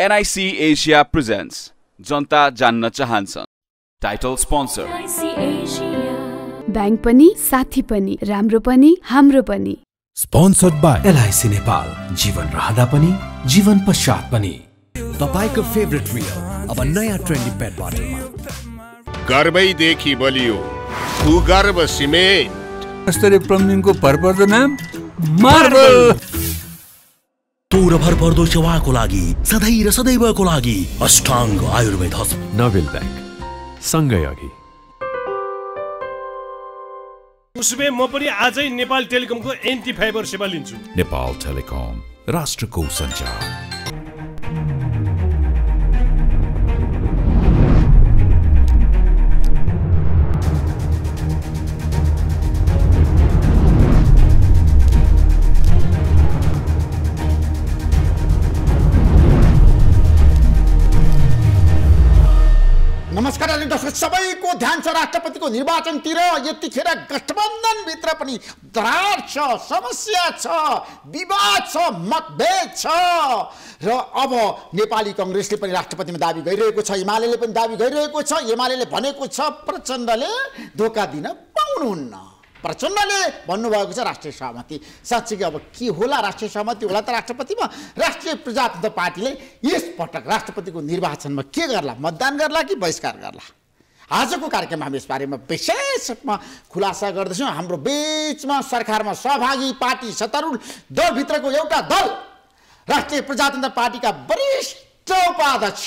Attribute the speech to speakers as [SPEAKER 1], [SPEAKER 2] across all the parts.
[SPEAKER 1] NIC Asia presents जनता जान्न चाहन्छन् टाइटल स्पोन्सर
[SPEAKER 2] ब्याङ्क पनि साथी पनि राम्रो पनि हाम्रो पनि
[SPEAKER 1] स्पोन्सर्ड बाई एलआइसी नेपाल जीवन रहँदा पनि जीवन पश्चात पनि
[SPEAKER 2] तपाईँको फेभरेट रियल अब नयाँ ट्रेन्डी पेट बोटलमा गर्वैदेखि बलियो भूगर्भ सिमेन्ट यस्तरी प्रमिनको भरपर्दो नाम मार्बल पूर्ण पर्दो सेवाको लागि सधैँ र सदैवको लागि अष्टाङ्ग आयुर्वेद
[SPEAKER 1] नोबेल ब्याङ्क सँगै अघि
[SPEAKER 2] उसमे म पनि आजै नेपाल टेलिकमको एन्टी फाइबर सेवा लिन्छु नेपाल टेलिकम राष्ट्रको सञ्चार
[SPEAKER 1] कारणले दर्शक सबैको ध्यान छ राष्ट्रपतिको निर्वाचनतिर यतिखेर गठबन्धनभित्र पनि दरार छ समस्या छ विवाद छ मतभेद छ र अब नेपाली कङ्ग्रेसले पनि राष्ट्रपतिमा दावी गरिरहेको छ एमाले पनि दावी गरिरहेको छ एमाले भनेको छ प्रचण्डले धोका दिन पाउनुहुन्न प्रचण्डले भन्नुभएको छ राष्ट्रिय सहमति साँच्चीकै अब के होला राष्ट्रिय सहमति होला त राष्ट्रपतिमा राष्ट्रिय प्रजातन्त्र पार्टीले यसपटक राष्ट्रपतिको निर्वाचनमा के गर्ला मतदान गर्ला कि बहिष्कार गर्ला आजको कार्यक्रममा हामी यसबारेमा विशेष रूपमा खुलासा गर्दैछौँ हाम्रो बिचमा सरकारमा सहभागी पार्टी सत्तारूढ दलभित्रको एउटा दल राष्ट्रिय प्रजातन्त्र पार्टीका वरिष्ठ उपाध्यक्ष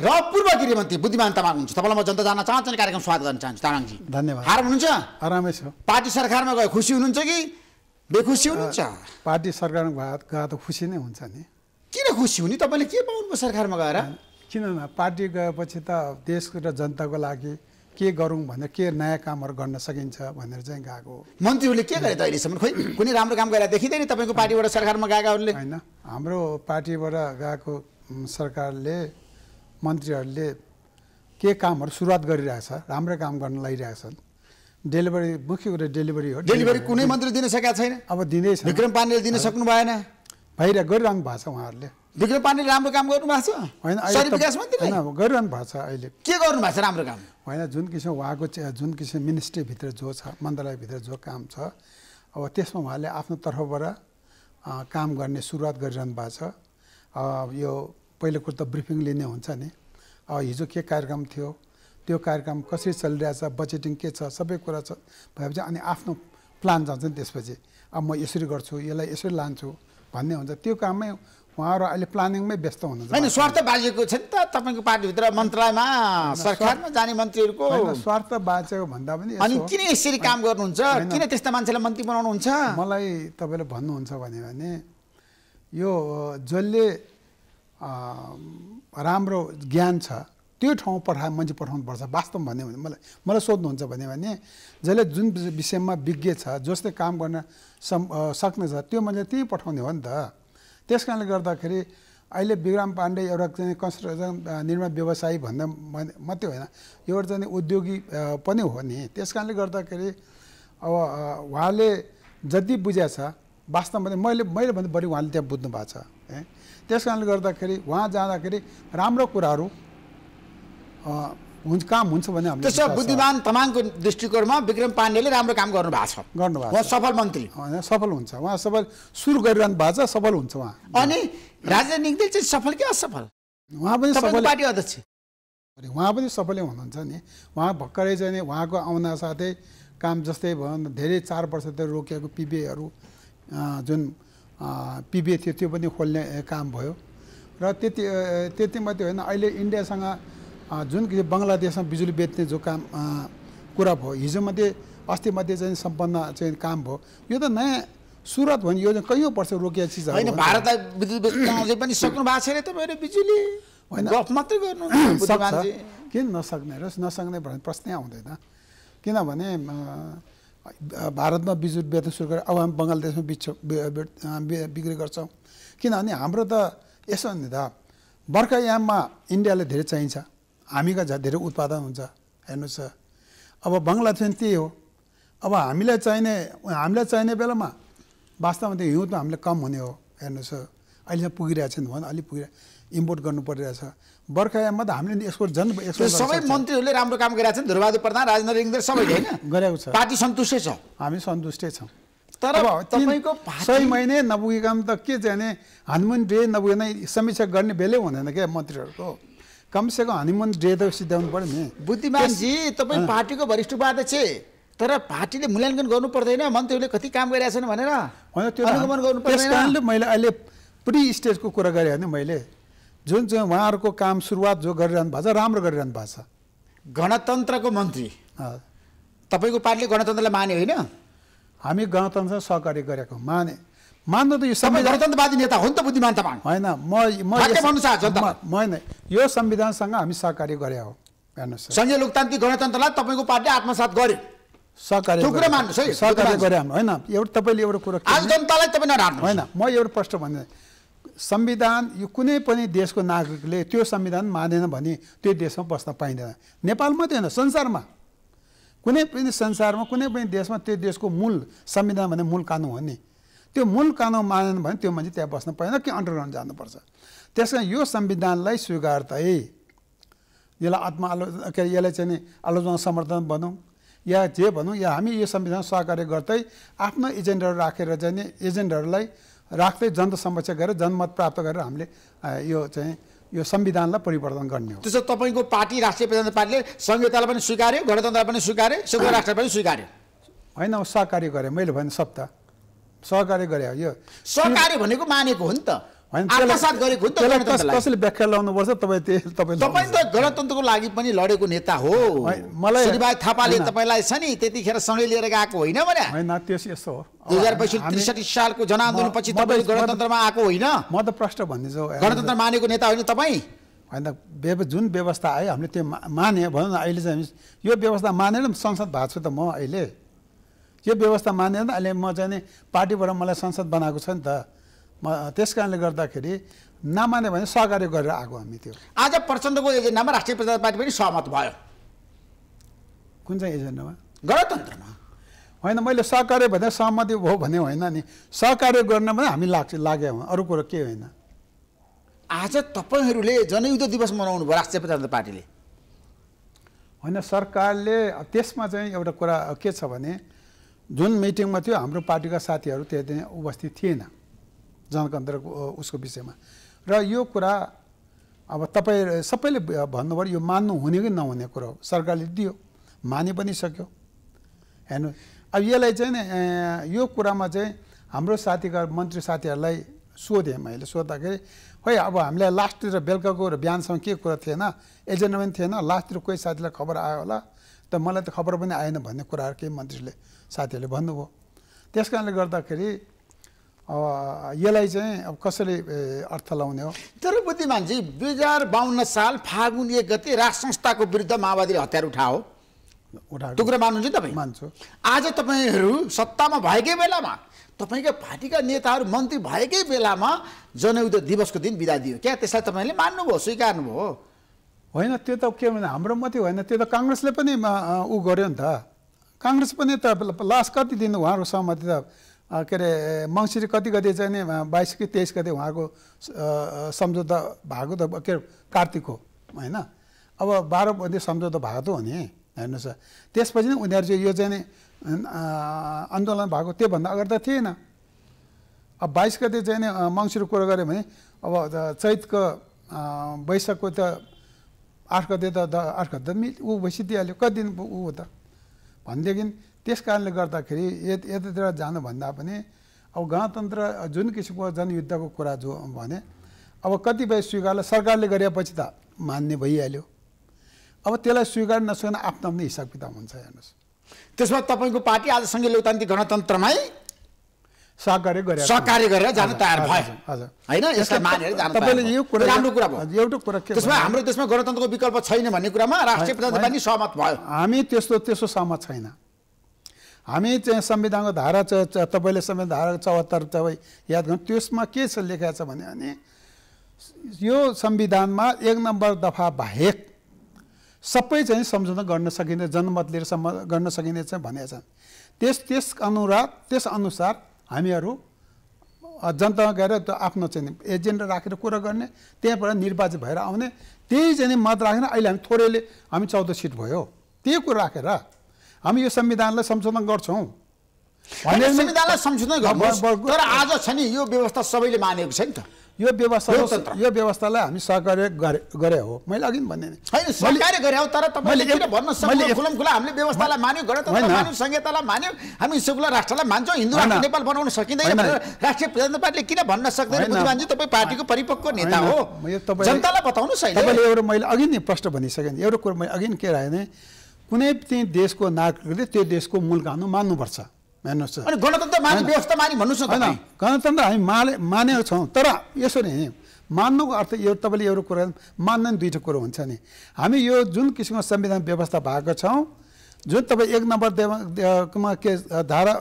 [SPEAKER 1] र पूर्व गृहमन्त्री बुद्धिमान तामाङ हुनुहुन्छ तपाईँलाई म जनता जान्न चाहन्छु कार्यक्रम
[SPEAKER 2] स्वागत गर्न चाहन्छु तामाङजी धन्यवाद हार हुनुहुन्छ आरामै छ पार्टी सरकारमा गए खुसी हुनुहुन्छ कि बेखुसी हुनुहुन्छ पार्टी सरकारमा गए गए त खुसी नै हुन्छ नि किन खुसी हुने तपाईँले के पाउनुभयो सरकारमा गएर न पार्टी गएपछि त देश र जनताको लागि के गरौँ भनेर के नयाँ कामहरू गर्न सकिन्छ भनेर चाहिँ गएको हो मन्त्रीहरूले के गरे त अहिलेसम्म खोइ कुनै राम्रो काम गरेर देखिँदैन तपाईँको पार्टीबाट सरकारमा गएकाहरूले होइन हाम्रो पार्टीबाट गएको सरकारले मन्त्रीहरूले के कामहरू सुरुवात गरिरहेछ राम्रो काम गर्न लगाइरहेछन् डेलिभरी मुख्य कुरो डेलिभरी हो डेलिभरी कुनै मन्त्री दिन सकेका
[SPEAKER 1] छैन अब दिँदैछ विक्रम पाण्डेले दिन सक्नु भएन भइरह गरिरहनु भएको छ उहाँहरूले विक्रम पाण्डेले राम्रो काम गर्नु भएको छ
[SPEAKER 2] होइन गरिरहनु भएको छ अहिले के गर्नु भएको छ राम्रो काम होइन जुन किसिम उहाँको जुन किसिम मिनिस्ट्रीभित्र जो छ मन्त्रालयभित्र जो काम छ अब त्यसमा उहाँले आफ्नो तर्फबाट काम गर्ने सुरुवात गरिरहनु भएको छ यो पहिलो कुरो त ब्रिफिङ लिने हुन्छ नि अब हिजो के कार्यक्रम थियो त्यो कार्यक्रम कसरी चलिरहेछ बजेटिङ के छ सबै कुरा छ भएपछि अनि आफ्नो प्लान जान्छ नि त्यसपछि अब म यसरी गर्छु यसलाई यसरी लान्छु भन्ने हुन्छ त्यो काममै उहाँहरू अहिले प्लानिङमै व्यस्त हुनुहुन्छ होइन
[SPEAKER 1] स्वार्थ बाजेको छ नि त तपाईँको पार्टीभित्र मन्त्रालयमा सरकारमा
[SPEAKER 2] जाने मन्त्रीहरूको स्वार्थ बाजेको भन्दा पनि अनि किन यसरी काम गर्नुहुन्छ किन त्यस्ता मान्छेलाई मन्त्री बनाउनुहुन्छ मलाई तपाईँले भन्नुहुन्छ भने यो जसले राम्रो ज्ञान छ त्यो ठाउँ पठाए मान्छे पठाउनुपर्छ वास्तवमा भन्यो भने मलाई मलाई सोध्नुहुन्छ भन्यो भने जसले जुन विषयमा विज्ञ छ जसले काम गर्न सम् छ त्यो मान्छे त्यहीँ पठाउने हो नि त त्यस कारणले गर्दाखेरि अहिले विक्रम पाण्डे एउटा चाहिँ कन्स्ट्रक्सन निर्माण व्यवसायी भन्दा मात्रै होइन एउटा चाहिँ उद्योगी पनि हो नि त्यस कारणले गर्दाखेरि अब उहाँले जति बुझ्या छ वास्तवमा मैले मैले भन्दा बढी उहाँले त्यहाँ बुझ्नु भएको छ है त्यस कारणले गर्दाखेरि उहाँ जाँदाखेरि राम्रो कुराहरू हुन्छ काम हुन्छ भने त्यसो बुद्धिमान
[SPEAKER 1] तमाङको दृष्टिकोणमा विक्रम पाण्डेले राम्रो काम गर्नु भएको छ
[SPEAKER 2] गर्नुभएको सफल मन्त्री सफल हुन्छ उहाँ सफल सुरु गरिरहनु भएको छ सफल हुन्छ उहाँ अनि राजनीति चाहिँ सफल कि असफल उहाँ पनि सफल पार्टी अध्यक्ष उहाँ पनि सफलै हुनुहुन्छ नि उहाँ भर्खरै चाहिँ नि उहाँको आउन साथै काम जस्तै भयो धेरै चार वर्ष त रोकिएको पिबिएहरू जुन पिबिए थियो त्यो पनि खोल्ने काम भयो र त्यति त्यति मात्रै होइन अहिले इन्डियासँग जुन बङ्गलादेशमा बिजुली बेच्ने जो काम कुरा भयो हिजो मध्ये अस्ति मध्ये चाहिँ सम्पन्न चाहिँ काम भयो यो त नयाँ सुरत भन्ने यो चाहिँ कैयौँ वर्ष रोकिएको चिज होइन भारत पनि सक्नु
[SPEAKER 1] भएको छैन तपाईँहरू बिजुली होइन मात्रै गर्नु
[SPEAKER 2] किन नसक्ने र नसक्ने भन्ने प्रश्नै आउँदैन किनभने भारतमा बिजुट बेच्न सुरु गरेर अब हामी बङ्गलादेशमा बिच बिक्री गर्छौँ किनभने हाम्रो त यसो नि त बर्खायाममा इन्डियाले धेरै चाहिन्छ हामीका झ धेरै उत्पादन हुन्छ हेर्नुहोस् अब बङ्गलादेश पनि त्यही हो अब हामीलाई चाहिने हामीलाई चाहिने बेलामा वास्तवमा त्यो हिउँदमा हामीले कम हुने हो हेर्नुहोस् अहिलेसम्म पुगिरहेको छैन भन अलिक पुगिरहेको इम्पोर्ट गर्नु परिरहेछ बर्खायाममा त हामीले यसको जन सबै
[SPEAKER 1] मन्त्रीहरूले राम्रो काम गरेका छन् ध्रुबहादुर प्रधान राजेन्द्र इन्द्र सबैले
[SPEAKER 2] होइन गरेको छ पार्टी सन्तुष्टै छ हामी सन्तुष्टै छौँ तर तपाईँको सय महिने नपुगेका त के जाने हनुमान डे नपुगेन समीक्षा गर्ने बेलै हुँदैन क्या मन्त्रीहरूको कमसेकम हनुमान डे त सिद्ध्याउनु पऱ्यो नि बुद्धिमानजी तपाईँ
[SPEAKER 1] पार्टीको वरिष्ठ उपाध्यक्ष तर पार्टीले मूल्याङ्कन गर्नु पर्दैन मन्त्रीहरूले कति काम गरिरहेका छन् भनेर
[SPEAKER 2] त्यो गर्नु पर्दैन मैले अहिले प्रि स्टेजको कुरा गरेँ भने मैले जुन चाहिँ उहाँहरूको काम सुरुवात जो गरिरहनु भएको छ राम्रो गरिरहनु भएको छ गणतन्त्रको मन्त्री तपाईँको पार्टीले गणतन्त्रलाई माने होइन हामी गणतन्त्रसँग सहकारी गरेको माने मान्नु त यो गणतन्त्रवादी नेता हो नि त बुद्धिमान तपाईँ होइन म होइन यो संविधानसँग हामी सहकारी गरे हो हेर्नुहोस् सङ्घीय लोकतान्त्रिक गणतन्त्रलाई तपाईँको पार्टीले आत्मसात गर्यो सहकारी है सहकारी गरे हाम्रो होइन एउटा तपाईँले एउटा कुरो आज जनतालाई तपाईँ नराख्नु होइन म एउटा प्रश्न भन्दै संविधान यो कुनै पनि देशको नागरिकले त्यो संविधान मानेन भने त्यो देशमा बस्न पाइँदैन नेपाल मात्रै होइन संसारमा कुनै पनि संसारमा कुनै पनि देशमा त्यो देशको मूल संविधान भने मूल कानुन हो नि त्यो मूल कानुन मानेन भने त्यो मान्छे त्यहाँ बस्न पाइँदैन कि अन्डरग्राउन्ड जानुपर्छ त्यस कारण यो संविधानलाई है यसलाई आत्मआलोचना के अरे यसलाई चाहिँ आलोचना समर्थन भनौँ या जे भनौँ या हामी यो संविधान सहकार्य गर्दै आफ्नो एजेन्डाहरू राखेर चाहिँ एजेन्डाहरूलाई एजेन्डहरूलाई राख्दै जनसमक्ष गरेर जनमत प्राप्त गरेर हामीले यो चाहिँ यो संविधानलाई परिवर्तन गर्ने हो
[SPEAKER 1] त्यसो तपाईँको पार्टी राष्ट्रिय प्रजातन्त्र पार्टीले संहितालाई पनि स्वीकार्यो गणतन्त्रलाई पनि स्वीकार्यो संयुक्त राष्ट्र पनि स्वीकार्यो
[SPEAKER 2] होइन सहकार्य गरेँ मैले भने सत्ता सहकार्य गरे यो सहकार्य भनेको मानेको हो नि त कसले व्याख्या तपाईँ तपाईँ त गणतन्त्रको लागि पनि लडेको नेता हो मलाई थापाले
[SPEAKER 1] तपाईँलाई छ नि त्यतिखेर सँगै लिएर गएको होइन भने होइन त्यस यस्तो हो दुई सालको जनआन्दोलन पछि तपाईँ गणतन्त्रमा आएको होइन
[SPEAKER 2] म त प्रष्ट भनिदिन्छु गणतन्त्र मानेको नेता होइन तपाईँ होइन व्यव जुन व्यवस्था आयो हामीले त्यो माने भनौँ न अहिले चाहिँ हामी यो व्यवस्था मानेर संसद भएको छु त म अहिले यो व्यवस्था मानेर अहिले म चाहिँ पार्टीबाट मलाई संसद बनाएको छ नि त त्यस कारणले गर्दाखेरि नमान्यो भने सहकार्य गरेर आएको हामी त्यो
[SPEAKER 1] आज प्रचण्डको एजेन्डामा राष्ट्रिय प्रजा पार्टी पनि सहमत भयो
[SPEAKER 2] कुन चाहिँ एजेन्डामा गणतन्त्रमा होइन मैले सहकार्य भने सहमति भयो भने होइन नि सहकार्य गर्न पनि हामी लाग्छ लाग्यो अरू कुरो के होइन आज तपाईँहरूले जनयुद्ध दिवस मनाउनु भयो राष्ट्रिय प्रजातन्त्र पार्टीले होइन सरकारले त्यसमा चाहिँ एउटा कुरा के छ भने जुन मिटिङमा थियो हाम्रो पार्टीका साथीहरू त्यहाँ उपस्थित थिएन जनकन्द्रको उसको विषयमा र यो कुरा अब तपाईँ सबैले भन्नुभयो यो मान्नु हुने कि नहुने कुरा हो सरकारले दियो मानि पनि सक्यो हेर्नु अब यसलाई चाहिँ यो कुरामा चाहिँ हाम्रो साथीका मन्त्री साथीहरूलाई सोधेँ मैले सोद्धाखेरि खै अब हामीलाई लास्टतिर बेलुकाको र बिहानसम्म के कुरा थिएन एजेन्डा पनि थिएन लास्टतिर कोही साथीलाई खबर आयो होला त मलाई त खबर पनि आएन भन्ने कुराहरू केही मन्त्रीले साथीहरूले भन्नुभयो त्यस कारणले गर्दाखेरि यसलाई चाहिँ अब कसरी अर्थ लाउने हो तर बुद्धिमानजी
[SPEAKER 1] दुई हजार बाहन्न साल फागुन एक गते राष्ट्र संस्थाको विरुद्ध माओवादीले हतियार उठाओ त्यो कुरा मान्नुहुन्छ तपाईँ मान्छु आज तपाईँहरू सत्तामा भएकै बेलामा तपाईँका पार्टीका नेताहरू मन्त्री भएकै बेलामा जनयुद्ध दिवसको दिन बिदा दियो क्या त्यसलाई तपाईँले
[SPEAKER 2] मान्नुभयो स्वीकार्नुभयो होइन त्यो त के भने हाम्रो मात्रै होइन त्यो त काङ्ग्रेसले पनि ऊ गर्यो नि त काङ्ग्रेस पनि त लास्ट कति दिन उहाँहरूको सहमति त के अरे मङ्सिर कति गते चाहिँ नि बाइस कि तेइस गते उहाँको सम्झौता भएको त के अरे हो होइन अब बाह्र बजी सम्झौता भएको त हो नि हेर्नुहोस् त्यसपछि नै उनीहरू चाहिँ यो चाहिँ नि आन्दोलन भएको त्योभन्दा अगाडि त थिएन अब बाइस गते चाहिँ नि मङ्सिर कुरो गऱ्यो भने अब चैतको वैशाखको त आठ गते त आठ गते त ऊ भइसिदिइहाल्यो कति दिन ऊ हो त भनेदेखि त्यस कारणले गर्दाखेरि यतातिर जानुभन्दा पनि अब गणतन्त्र जुन किसिमको जनयुद्धको कुरा जो भने अब कतिपय स्वीकारले सरकारले गरेपछि त मान्ने भइहाल्यो अब त्यसलाई स्वीकार नसकेन आफ्नो आफ्नो हिसाब किताब हुन्छ हेर्नुहोस् त्यसमा तपाईँको पार्टी आजसँगै लोकतान्त्रिक गणतन्त्रमै
[SPEAKER 1] सहकार्य गरेर सहकार्य गरेर जान तयार भयो
[SPEAKER 2] हजुर होइन यसलाई
[SPEAKER 1] एउटा हाम्रो देशमा गणतन्त्रको विकल्प छैन भन्ने कुरामा राष्ट्रिय
[SPEAKER 2] सहमत भयो हामी त्यस्तो त्यस्तो सहमत छैन हामी चाहिँ संविधानको धारा च तपाईँले संविधान धारा चौहत्तर तपाईँ याद गर्नु त्यसमा के छ लेखा छ भने अनि यो संविधानमा एक नम्बर दफा बाहेक सबै चाहिँ सम्झौता गर्न सकिने जनमत लिएर सम्म गर्न सकिने चाहिँ भनेको छ त्यस त्यस अनुराग त्यस अनुसार हामीहरू जनतामा गएर त्यो आफ्नो चाहिँ एजेन्डा राखेर कुरा गर्ने त्यहाँबाट निर्वाचित भएर आउने त्यही चाहिँ मत राखेर अहिले हामी थोरैले हामी चौध सिट भयो त्यही कुरा राखेर हामी यो संविधानलाई संशोधन गर्छौँ संविधानलाई संशोधन गर्नु तर आज छ नि यो व्यवस्था सबैले मानेको छ नि त यो व्यवस्था यो व्यवस्थालाई हामी सहकार्य गरे हो मैले अघि पनि भने होइन सहकार्य
[SPEAKER 1] गरे हो तर तपाईँले खुलम खुला हामीले व्यवस्थालाई मान्यो संहितालाई मान्यो हामी सुकुला राष्ट्रलाई मान्छौँ हिन्दू राष्ट्र नेपाल बनाउन सकिँदैन राष्ट्रिय प्रजातन्त्र पार्टीले किन भन्न सक्दैन बुद्धिमानजी तपाईँ पार्टीको परिपक्व नेता हो जनतालाई बताउनु है तपाईँले एउटा
[SPEAKER 2] मैले अघि नै प्रश्न भनिसकेँ एउटा कुरो मैले अघि नै के राखेँ कुनै पनि देशको नागरिकले त्यो देशको मूल कानुन मान्नुपर्छ हेर्नुहोस् गणतन्त्र गणतन्त्र हामी माने मानेको छौँ तर यसो नै मान्नुको अर्थ यो तपाईँले एउटा कुरा मान्न नि दुईवटा कुरो हुन्छ नि हामी यो जुन किसिमको संविधान व्यवस्था भएको छौँ जुन तपाईँ एक नम्बर के धारा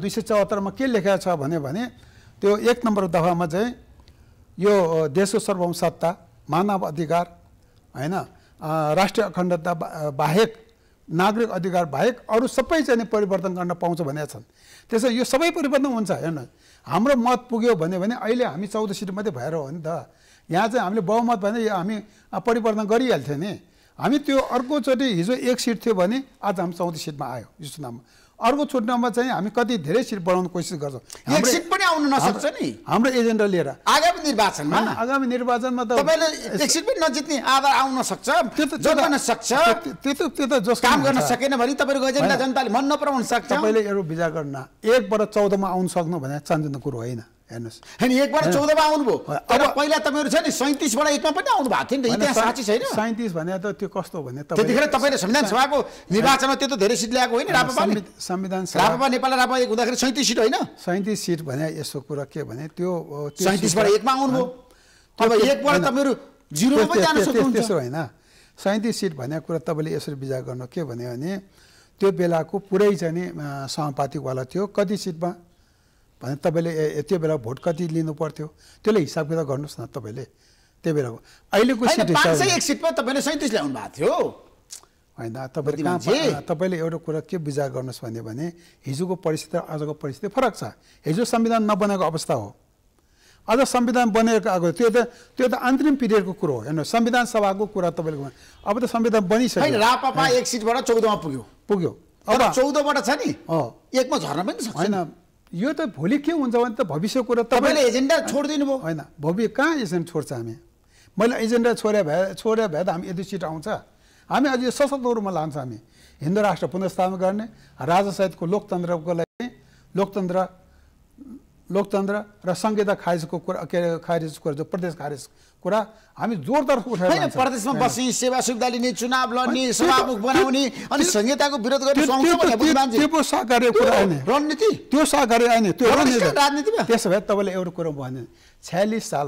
[SPEAKER 2] दुई सय चौहत्तरमा के लेखेको छ भन्यो भने त्यो एक नम्बर दफामा चाहिँ यो देशको सत्ता मानव अधिकार होइन राष्ट्रिय अखण्डता बाहेक नागरिक अधिकार बाहेक अरू सबै चाहिँ परिवर्तन गर्न पाउँछ भनेका छन् त्यसै यो सबै परिवर्तन हुन्छ हेर्न हाम्रो मत पुग्यो भन्यो भने अहिले हामी चौध सिट मात्रै भएर हो नि त यहाँ चाहिँ हामीले बहुमत भने हामी परिवर्तन गरिहाल्थ्यौँ नि हामी त्यो अर्कोचोटि हिजो एक सिट थियो भने आज हामी चौध सिटमा आयो यो चुनावमा अर्को छुट्टामा चाहिँ हामी कति धेरै सिट बढाउने कोसिस गर्छौँ एक सिट पनि आउनु नसक्छ नि हाम्रो एजेन्डा लिएर आगामी निर्वाचनमा आगामी निर्वाचनमा त तपाईँले एक सिट पनि नजित्ने आधार आउन सक्छ जोगाउन सक्छ त्यो त त्यो त जस काम गर्न सकेन भने तपाईँको एजेन्डा जनताले मन नपराउन सक्छ तपाईँले एउटा विचार गर्न एकबाट चौधमा आउनु सक्नु भने चान्दिने कुरो होइन हेर्नुहोस् होइन एकबाट चौधमा आउनुभयो अब पहिला तपाईँहरू छ नि
[SPEAKER 1] सैँतिसबाट एकमा पनि आउनु भएको थियो नि त इतिहास साँच्ची छैन
[SPEAKER 2] सैँतिस भने त त्यो कस्तो भने त्यतिखेर तपाईँले संविधान सभाको निर्वाचनमा त्यो त धेरै सिट ल्याएको होइन रापापाले संविधान रापापा नेपाल रापा एक हुँदाखेरि सैँतिस सिट होइन सैँतिस सिट भने यसो कुरा के भने त्यो सैँतिसबाट एकमा आउनुभयो अब एकबाट तपाईँहरू जिरोमा पनि जानु सक्नुहुन्छ त्यसो होइन सैँतिस सिट भन्ने कुरा तपाईँले यसरी विचार गर्नु के भन्यो भने त्यो बेलाको पुरै चाहिँ नि सहपातिवाला थियो कति सिटमा भने तपाईँले त्यो बेला भोट कति लिनु पर्थ्यो त्यसले हिसाब किताब गर्नुहोस् न तपाईँले त्यो बेलाको अहिलेको
[SPEAKER 1] सिटमा तपाईँले सैँतिस ल्याउनु भएको
[SPEAKER 2] थियो होइन तपाईँले तपाईँले एउटा कुरा के विचार गर्नुहोस् भन्यो भने हिजोको परिस्थिति र आजको परिस्थिति फरक छ हिजो संविधान नबनेको अवस्था हो आज संविधान बनेको आएको त्यो त त्यो त अन्तरिम पिरियडको कुरो हो हेर्नु संविधान सभाको कुरा तपाईँको अब त संविधान बनिसक्यो रापापा एक सिटबाट चौधमा पुग्यो पुग्यो अब चौधबाट छ नि एकमा झर्न पनि होइन यो त भोलि के हुन्छ भने त भविष्यको कुरा तपाईँले एजेन्डा छोडिदिनु भयो होइन भवि कहाँ एजेन्डा छोड्छ हामी मैले एजेन्डा छोड्या भए छोड्या भए त हामी यति सिट आउँछ हामी अझ यो सशक्त रूपमा लान्छ हामी हिन्दू राष्ट्र पुनर्स्थापना गर्ने राजासहितको लोकतन्त्रको लागि लोकतन्त्र लोकतन्त्र र संहिता खारिजको कुरा के अरे खारिज कुरा जो प्रदेश खारिज कुरा हामी जोरदार उठाएर प्रदेशमा बस्ने
[SPEAKER 1] सेवा सुविधा लिने चुनाव लड्ने सभामुख बनाउने अनि संहिताको
[SPEAKER 2] विरोध गर्ने सहकार्य कुरा होइन रणनीति त्यो सहकार्य होइन त्यो राजनीति त्यसो भए तपाईँले एउटा कुरो भन्यो छ्यालिस साल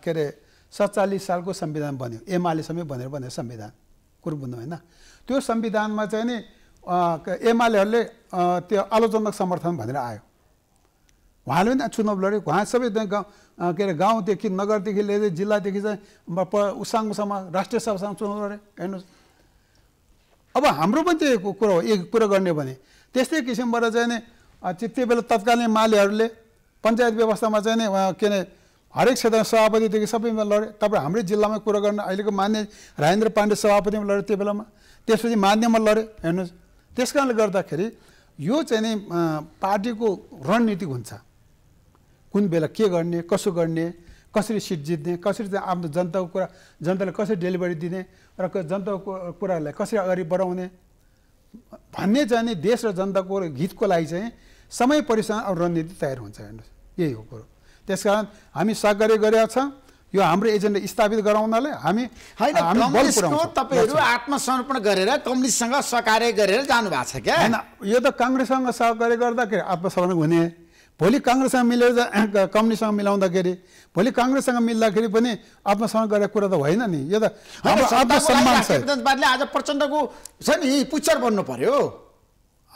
[SPEAKER 2] के अरे सत्तालिस सालको संविधान बन्यो एमालेसम्म भनेर भन्यो संविधान कुरो बुझ्नु होइन त्यो संविधानमा चाहिँ नि एमालेहरूले त्यो आलोचनात्मक समर्थन भनेर आयो उहाँले पनि चुनाव लड्यो उहाँ सबै गाउँ के अरे गाउँदेखि नगरदेखि लिएर जिल्लादेखि चाहिँ उसाङसम्म राष्ट्रिय सभासम्म चुनाव लड्यो हेर्नुहोस् अब हाम्रो पनि त्यही कुरो हो एक कुरो गर्ने भने त्यस्तै किसिमबाट चाहिँ नि त्यो बेला तत्कालीन मालेहरूले पञ्चायत व्यवस्थामा चाहिँ नि के अरे हरेक क्षेत्रमा सभापतिदेखि सबैमा लड्यो तपाईँ हाम्रै जिल्लामा कुरो गर्ने अहिलेको मान्य राजेन्द्र पाण्डे सभापतिमा लड्यो त्यो बेलामा त्यसपछि मान्यमा लड्यो हेर्नुहोस् त्यस कारणले गर्दाखेरि यो चाहिँ नि पार्टीको रणनीति हुन्छ कुन बेला के गर्ने कसो गर्ने कसरी सिट जित्ने कसरी चाहिँ आफ्नो जनताको कुरा जनतालाई कसरी डेलिभरी दिने र जनताको कुराहरूलाई कसरी अगाडि बढाउने भन्ने जाने देश र जनताको हितको लागि चाहिँ समय परिसर अब रणनीति तयार हुन्छ हेर्नुहोस् यही हो कुरो त्यस कारण हामी सहकार्य गरेका छौँ यो हाम्रो एजेन्डा स्थापित गराउनाले हामी होइन तपाईँहरू आत्मसमर्पण गरेर कम्युनिस्टसँग सहकार्य गरेर जानु भएको छ क्या होइन यो त काङ्ग्रेससँग सहकार्य गर्दाखेरि आत्मसमर्पण हुने भोलि काङ्ग्रेससँग मिलेर कम्युनिस्टसँग मिलाउँदाखेरि भोलि काङ्ग्रेससँग मिल्दाखेरि पनि आत्मसम्मान गरेको कुरा त होइन नि यो त आज प्रचण्डको छ नि पुच्छर बन्नु पर्यो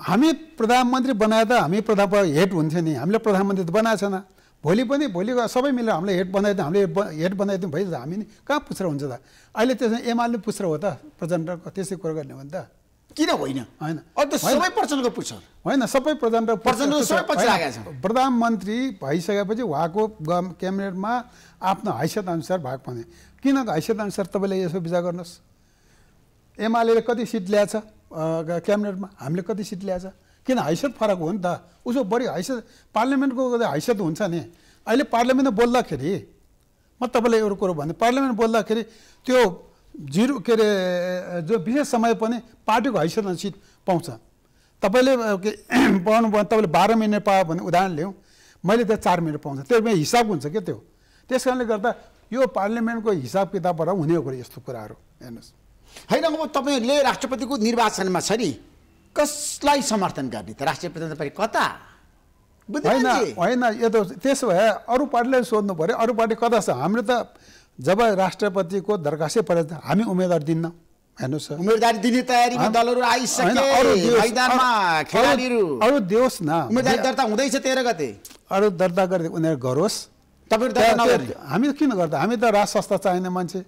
[SPEAKER 2] हामी प्रधानमन्त्री बनाए त हामी प्रधान हेड हुन्थ्यो नि हामीले प्रधानमन्त्री त बनाएको छैन भोलि पनि भोलि सबै मिलेर हामीले हेड बनाइदिउँ हामीले हेड बनाइदिउँ भइहाल्छ हामी नि कहाँ पुछ्रो हुन्छ त अहिले त्यसमा एमाले पुछ्रो हो त प्रचण्डको त्यसै कुरो गर्ने हो नि त किन होइन होइन अन्त सबै प्रचण्डको पुग्छ होइन सबै प्रचण्ड प्रचण्डको सबै पछि लागेको छ प्रधानमन्त्री भइसकेपछि उहाँको क्याबिनेटमा आफ्नो हैसियत अनुसार भाग पाउने किन हैसियत अनुसार तपाईँले यसो विचार गर्नुहोस् एमाले कति सिट ल्याएछ क्याबिनेटमा हामीले कति सिट ल्याएछ किन हैसियत फरक हो नि त उसो बढी हैसियत पार्लियामेन्टको हैसियत हुन्छ नि अहिले पार्लियामेन्टमा बोल्दाखेरि म तपाईँलाई एउटा कुरो भन्दा पार्लियामेन्ट बोल्दाखेरि त्यो जिरो के अरे जो विशेष समय पनि पार्टीको हैसियतमा सिट पाउँछ तपाईँले पाउनु भयो तपाईँले बाह्र महिना पायो भने उदाहरण ल्याउँ मैले त्यहाँ चार महिना पाउँछ मेरो हिसाब हुन्छ क्या त्यो त्यस कारणले गर्दा यो पार्लियामेन्टको हिसाब किताबबाट हुने हो यस्तो कुराहरू हेर्नुहोस् होइन अब तपाईँहरूले राष्ट्रपतिको निर्वाचनमा छ नि कसलाई समर्थन गर्ने त राष्ट्रपति तपाईँ कता होइन होइन यो त त्यसो भए अरू पार्टीलाई सोध्नु पऱ्यो अरू पार्टी कता छ हाम्रो त जब राष्ट्रपतिको दरखास्तै परे त हामी उम्मेदवार दिन्न हेर्नुहोस् उम्मेदवारी दिने तयारी दलहरू मैदानमा अरू दियोस् न उम्मेदवारी दर्ता हुँदैछ तेह्र गते अरू दर्ता गर्दै उनीहरू गरोस् तपाईँहरू हामी किन गर्दा हामी त राज संस्था चाहिने मान्छे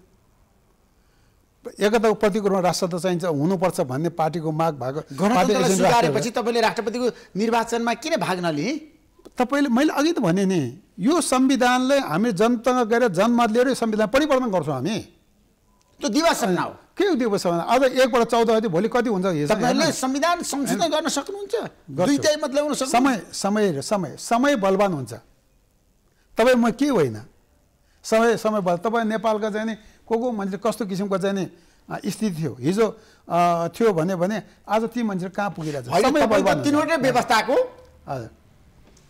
[SPEAKER 2] एकताको प्रतिक्रमण राष्ट्र चाहिन्छ हुनुपर्छ भन्ने पार्टीको माग भएको तपाईँले राष्ट्रपतिको निर्वाचनमा किन भाग नलिए तपाईँले मैले अघि त भने नि यो संविधानले हामी जनतामा गएर जनमत लिएर यो संविधान परिवर्तन गर्छौँ हामी त्यो दिवस हो के हो दिवस आज एकबाट चौध गति भोलि कति हुन्छ संविधान
[SPEAKER 1] संशोधन गर्न
[SPEAKER 2] सक्नुहुन्छ समय समय समय समय बलवान हुन्छ तपाईँ म के होइन समय समय बल तपाईँ नेपालको चाहिँ नि को को मान्छे कस्तो किसिमको चाहिँ नि स्थिति थियो हिजो थियो भने आज ती मान्छे कहाँ पुगिरहेको छ तिनवटै व्यवस्थाको हजुर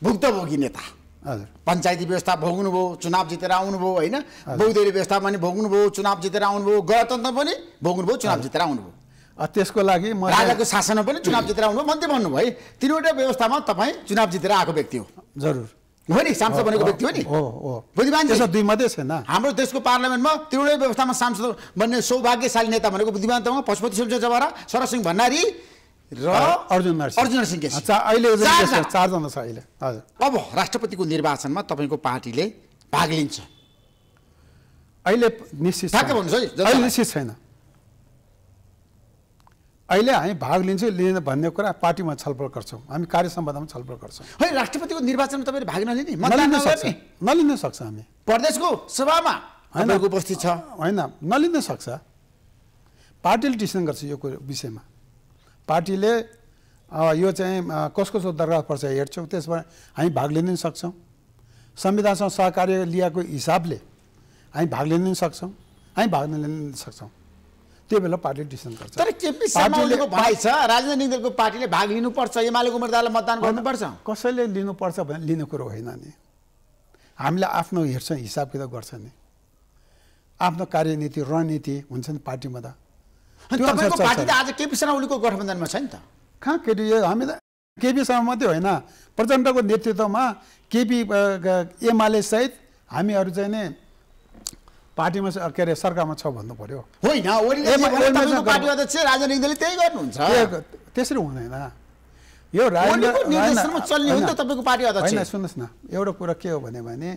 [SPEAKER 2] भुक्तभोगी नेता हजुर
[SPEAKER 1] पञ्चायती व्यवस्था भोग्नुभयो चुनाव जितेर आउनुभयो होइन बहुदलीय व्यवस्था पनि भोग्नुभयो चुनाव जितेर आउनुभयो गणतन्त्र पनि भोग्नुभयो चुनाव जितेर आउनुभयो त्यसको लागि राजाको शासनमा पनि चुनाव जितेर आउनुभयो मन्त्री भन्नुभयो है तिनवटा व्यवस्थामा तपाईँ चुनाव जितेर आएको व्यक्ति हो जरुर हो नि सांसद बनेको व्यक्ति हो नि बुद्धिमान दुई मात्रै छैन हाम्रो देशको पार्लियामेन्टमा तिनवटै व्यवस्थामा सांसद बन्ने सौभाग्यशाली नेता भनेको बुद्धिमान तमा पशुपति सुन्छ जवारा सरसिंह भण्डारी र अर्जुन अर्जुन नरसिंह केसी चारजना छ अहिले हजुर अब राष्ट्रपतिको निर्वाचनमा तपाईँको पार्टीले भाग लिन्छ अहिले
[SPEAKER 2] निश्चित निश्चित छैन अहिले हामी भाग लिन्छौँ लिने भन्ने कुरा पार्टीमा छलफल गर्छौँ हामी कार्य सम्बन्धमा छलफल गर्छौँ है राष्ट्रपतिको निर्वाचनमा तपाईँले भाग
[SPEAKER 1] नलिने
[SPEAKER 2] नलिन सक्छ हामी प्रदेशको सभामा होइन उपस्थित छ होइन नलिन सक्छ पार्टीले डिसिसन गर्छ यो कुरो विषयमा पार्टीले यो चाहिँ कस कसको दरगाह पर्छ हेर्छौँ त्यसमा हामी भाग लिन सक्छौँ संविधानसँग सहकार्य लिएको हिसाबले हामी भाग लिन सक्छौँ हामी भाग लिन सक्छौँ त्यो बेला पार्टीले डिसिसन गर्छ तर केपी शर्माको भाइ छ
[SPEAKER 1] राजनीतिक दलको पार्टीले भाग लिनुपर्छ एमालेको उम्मेदवारलाई मतदान गर्नुपर्छ
[SPEAKER 2] कसैले लिनुपर्छ भने लिने कुरो होइन नि हामीले आफ्नो हेर्छ हिसाब किताब गर्छ नि आफ्नो कार्यनीति रणनीति हुन्छ नि पार्टीमा त पार्टी आज केपी शर्मा ओलीको गठबन्धनमा छ नि त कहाँ केटी हामी त केपी शर्मा मात्रै होइन प्रचण्डको नेतृत्वमा केपी एमाले सहित हामीहरू चाहिँ नि पार्टीमा के अरे सरकारमा छ भन्नु पर्यो होइन
[SPEAKER 1] राजनीतिले त्यही गर्नुहुन्छ
[SPEAKER 2] त्यसरी हुँदैन यो राजनीति पार्टी सुन्नुहोस् न एउटा कुरा के हो भने